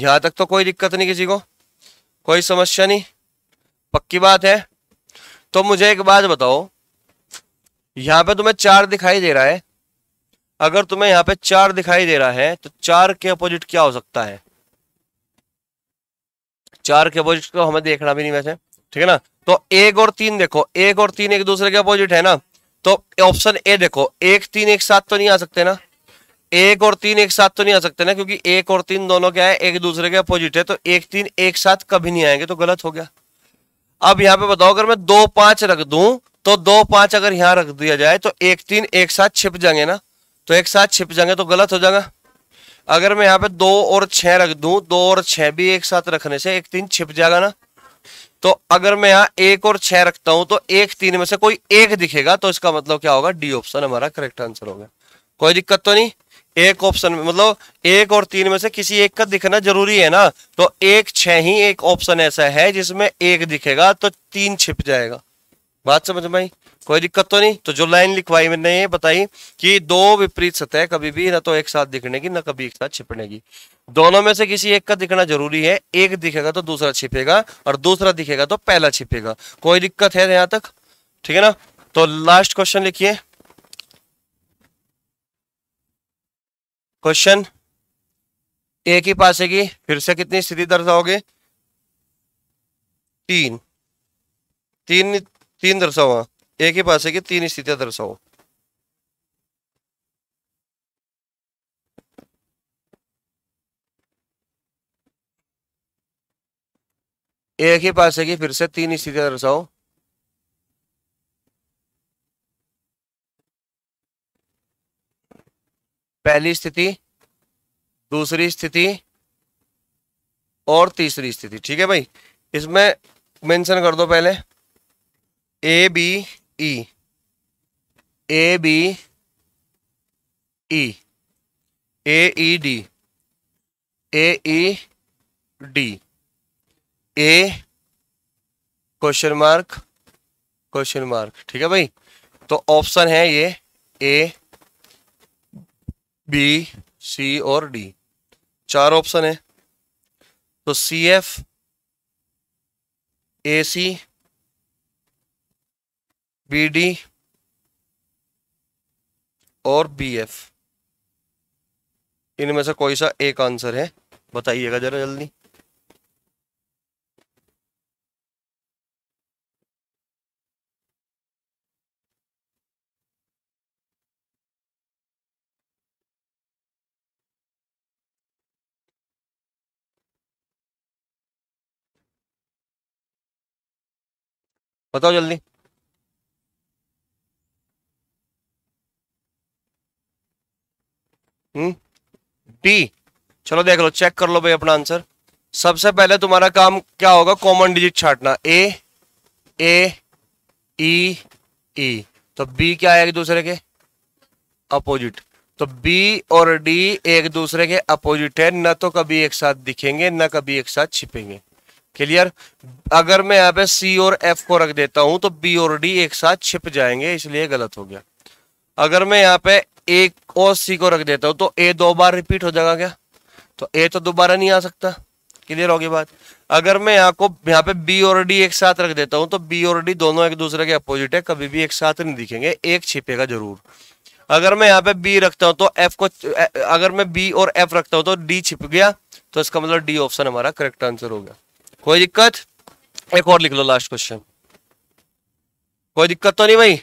यहां तक तो कोई दिक्कत नहीं किसी को कोई समस्या नहीं पक्की बात है तो मुझे एक बात बताओ यहां पे तुम्हें चार दिखाई दे रहा है अगर तुम्हें यहां पे चार दिखाई दे रहा है तो चार के अपोजिट क्या हो सकता है चार के अपोजिट को हमें देखना भी नहीं वैसे ठीक है ना तो एक और तीन देखो एक और तीन एक दूसरे के अपोजिट है ना तो ऑप्शन ए देखो एक तीन एक साथ तो नहीं आ सकते ना एक और तीन एक साथ तो नहीं आ सकते ना क्योंकि एक और तीन दोनों क्या है एक दूसरे के अपोजिट है तो एक तीन एक साथ कभी नहीं आएंगे तो गलत हो गया अब यहाँ पे बताओ अगर मैं दो पांच रख दू तो दो पांच अगर यहाँ रख दिया जाए तो एक तीन एक साथ छिप जाएंगे ना तो एक साथ छिप जाएंगे तो गलत हो जाएगा अगर मैं यहाँ पे दो और छह रख दू दो और छह भी एक साथ रखने से एक तीन छिप जाएगा ना तो अगर मैं यहाँ एक और छह रखता हूं तो एक तीन में से कोई एक दिखेगा तो इसका मतलब क्या होगा डी ऑप्शन हमारा करेक्ट आंसर होगा कोई दिक्कत तो नहीं एक ऑप्शन में मतलब एक और तीन में से किसी एक का दिखना जरूरी है ना तो एक छह ही एक ऑप्शन ऐसा है जिसमें एक दिखेगा तो तीन छिप जाएगा बात समझ में कोई दिक्कत तो नहीं तो जो लाइन लिखवाई मैंने ये बताई कि दो विपरीत सतह कभी भी ना तो एक साथ दिखने की ना कभी एक साथ छिपने की दोनों में से किसी एक का दिखना जरूरी है एक दिखेगा तो दूसरा छिपेगा और दूसरा दिखेगा तो पहला छिपेगा कोई दिक्कत है यहाँ तक ठीक है ना तो लास्ट क्वेश्चन लिखिए क्वेश्चन ए की पास आएगी फिर से कितनी स्थिति दर्शाओगे तीन तीन तीन दर्शाओ ए हाँ। ही पास आएगी तीन स्थितियां दर्शाओ एक ही पास है कि फिर से तीन स्थितियां दर्शाओ पहली स्थिति दूसरी स्थिति और तीसरी स्थिति ठीक है भाई इसमें मेंशन कर दो पहले A B E A B E A E D A E D A question mark question mark ठीक है भाई तो ऑप्शन है ये ए बी सी और डी चार ऑप्शन है तो C F A C B D और बी एफ इनमें से कोई सा एक आंसर है बताइएगा जरा जल्दी बताओ जल्दी हम्म डी चलो देख लो चेक कर लो भाई अपना आंसर सबसे पहले तुम्हारा काम क्या होगा कॉमन डिजिट छाटना ए ए ई ई तो बी क्या है एक दूसरे के अपोजिट तो बी और डी एक दूसरे के अपोजिट है ना तो कभी एक साथ दिखेंगे ना कभी एक साथ छिपेंगे क्लियर अगर मैं यहाँ पे सी और एफ को रख देता हूं तो बी और डी एक साथ छिप जाएंगे इसलिए गलत हो गया अगर मैं यहाँ पे ए और सी को रख देता हूं तो ए दो बार रिपीट हो जाएगा क्या तो ए तो दोबारा नहीं आ सकता क्लियर होगी बात अगर मैं यहाँ को यहाँ पे बी और डी एक साथ रख देता हूं तो बी और डी दोनों एक दूसरे के अपोजिट है कभी भी एक साथ नहीं दिखेंगे एक छिपेगा जरूर अगर मैं यहाँ पे बी रखता हूँ तो एफ को अगर मैं बी और एफ रखता हूँ तो डी छिप गया तो इसका मतलब डी ऑप्शन हमारा करेक्ट आंसर हो गया कोई दिक्कत एक और लिख लो लास्ट क्वेश्चन कोई दिक्कत तो नहीं भाई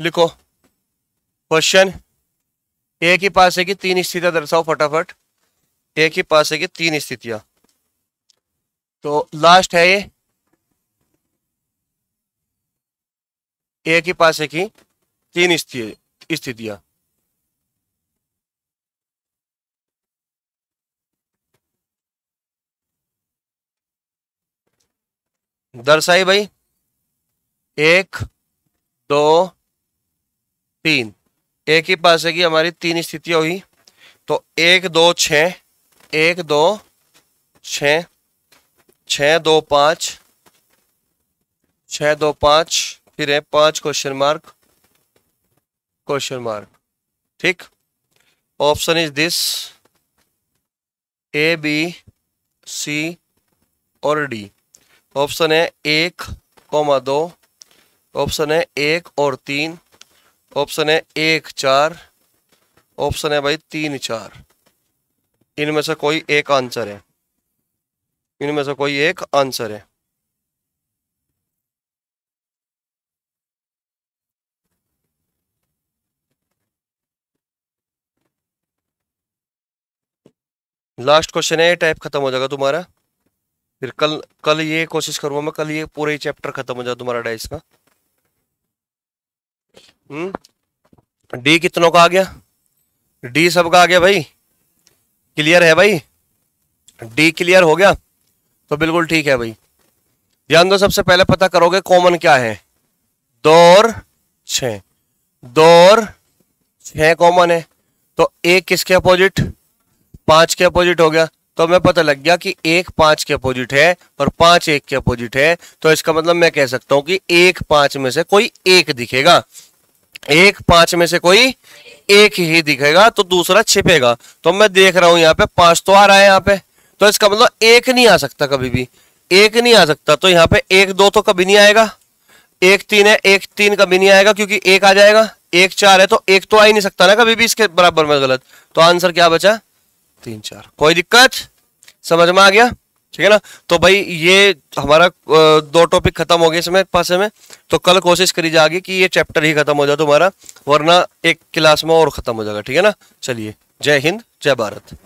लिखो क्वेश्चन एक ही पास है कि तीन स्थितियां दर्शाओ फटाफट एक ही पास है कि तीन स्थितियां तो लास्ट है ये एक ही पास है कि तीन स्थितियां दर्शाई भाई एक दो तीन एक ही पास है कि हमारी तीन स्थितियां हुई तो एक दो छ एक दो छ छ दो पांच छ दो पांच फिर है पांच क्वेश्चन मार्क क्वेश्चन मार्क ठीक option is this A B C और डी ऑप्शन है एक कौमा दो ऑप्शन है एक और तीन ऑप्शन है एक चार ऑप्शन है भाई तीन चार इनमें से कोई एक आंसर है इनमें से कोई एक आंसर है लास्ट क्वेश्चन है ये टाइप खत्म हो जाएगा तुम्हारा फिर कल कल ये कोशिश करूँगा मैं कल ये पूरे ही चैप्टर खत्म हो जाए तुम्हारा डाइस का डी हम्म? कितनों का आ गया डी सब का आ गया भाई क्लियर है भाई डी क्लियर हो गया तो बिल्कुल ठीक है भाई ध्यान दो सबसे पहले पता करोगे कॉमन क्या है दो और छ दो और छ कॉमन है तो एक किसके अपोजिट पांच के अपोजिट हो गया तो हमें पता लग गया कि एक पांच के अपोजिट है और पांच एक के अपोजिट है तो इसका मतलब मैं कह सकता हूं कि एक पांच में से कोई एक दिखेगा एक पांच में से कोई एक ही दिखेगा तो दूसरा छिपेगा तो मैं देख रहा हूं यहाँ पे पांच तो आ रहा है यहाँ पे तो इसका मतलब एक नहीं आ सकता कभी भी एक नहीं आ सकता तो यहाँ पे एक दो तो कभी नहीं आएगा एक तीन है एक तीन कभी नहीं आएगा क्योंकि एक आ जाएगा एक चार है तो एक तो आ ही नहीं सकता ना कभी भी इसके बराबर में गलत तो आंसर क्या बचा तीन चार कोई दिक्कत समझ में आ गया ठीक है ना तो भाई ये हमारा दो टॉपिक खत्म हो गए इसमें पासे में तो कल कोशिश करी जाएगी कि ये चैप्टर ही खत्म हो जाए तुम्हारा वरना एक क्लास में और खत्म हो जाएगा ठीक है ना चलिए जय हिंद जय भारत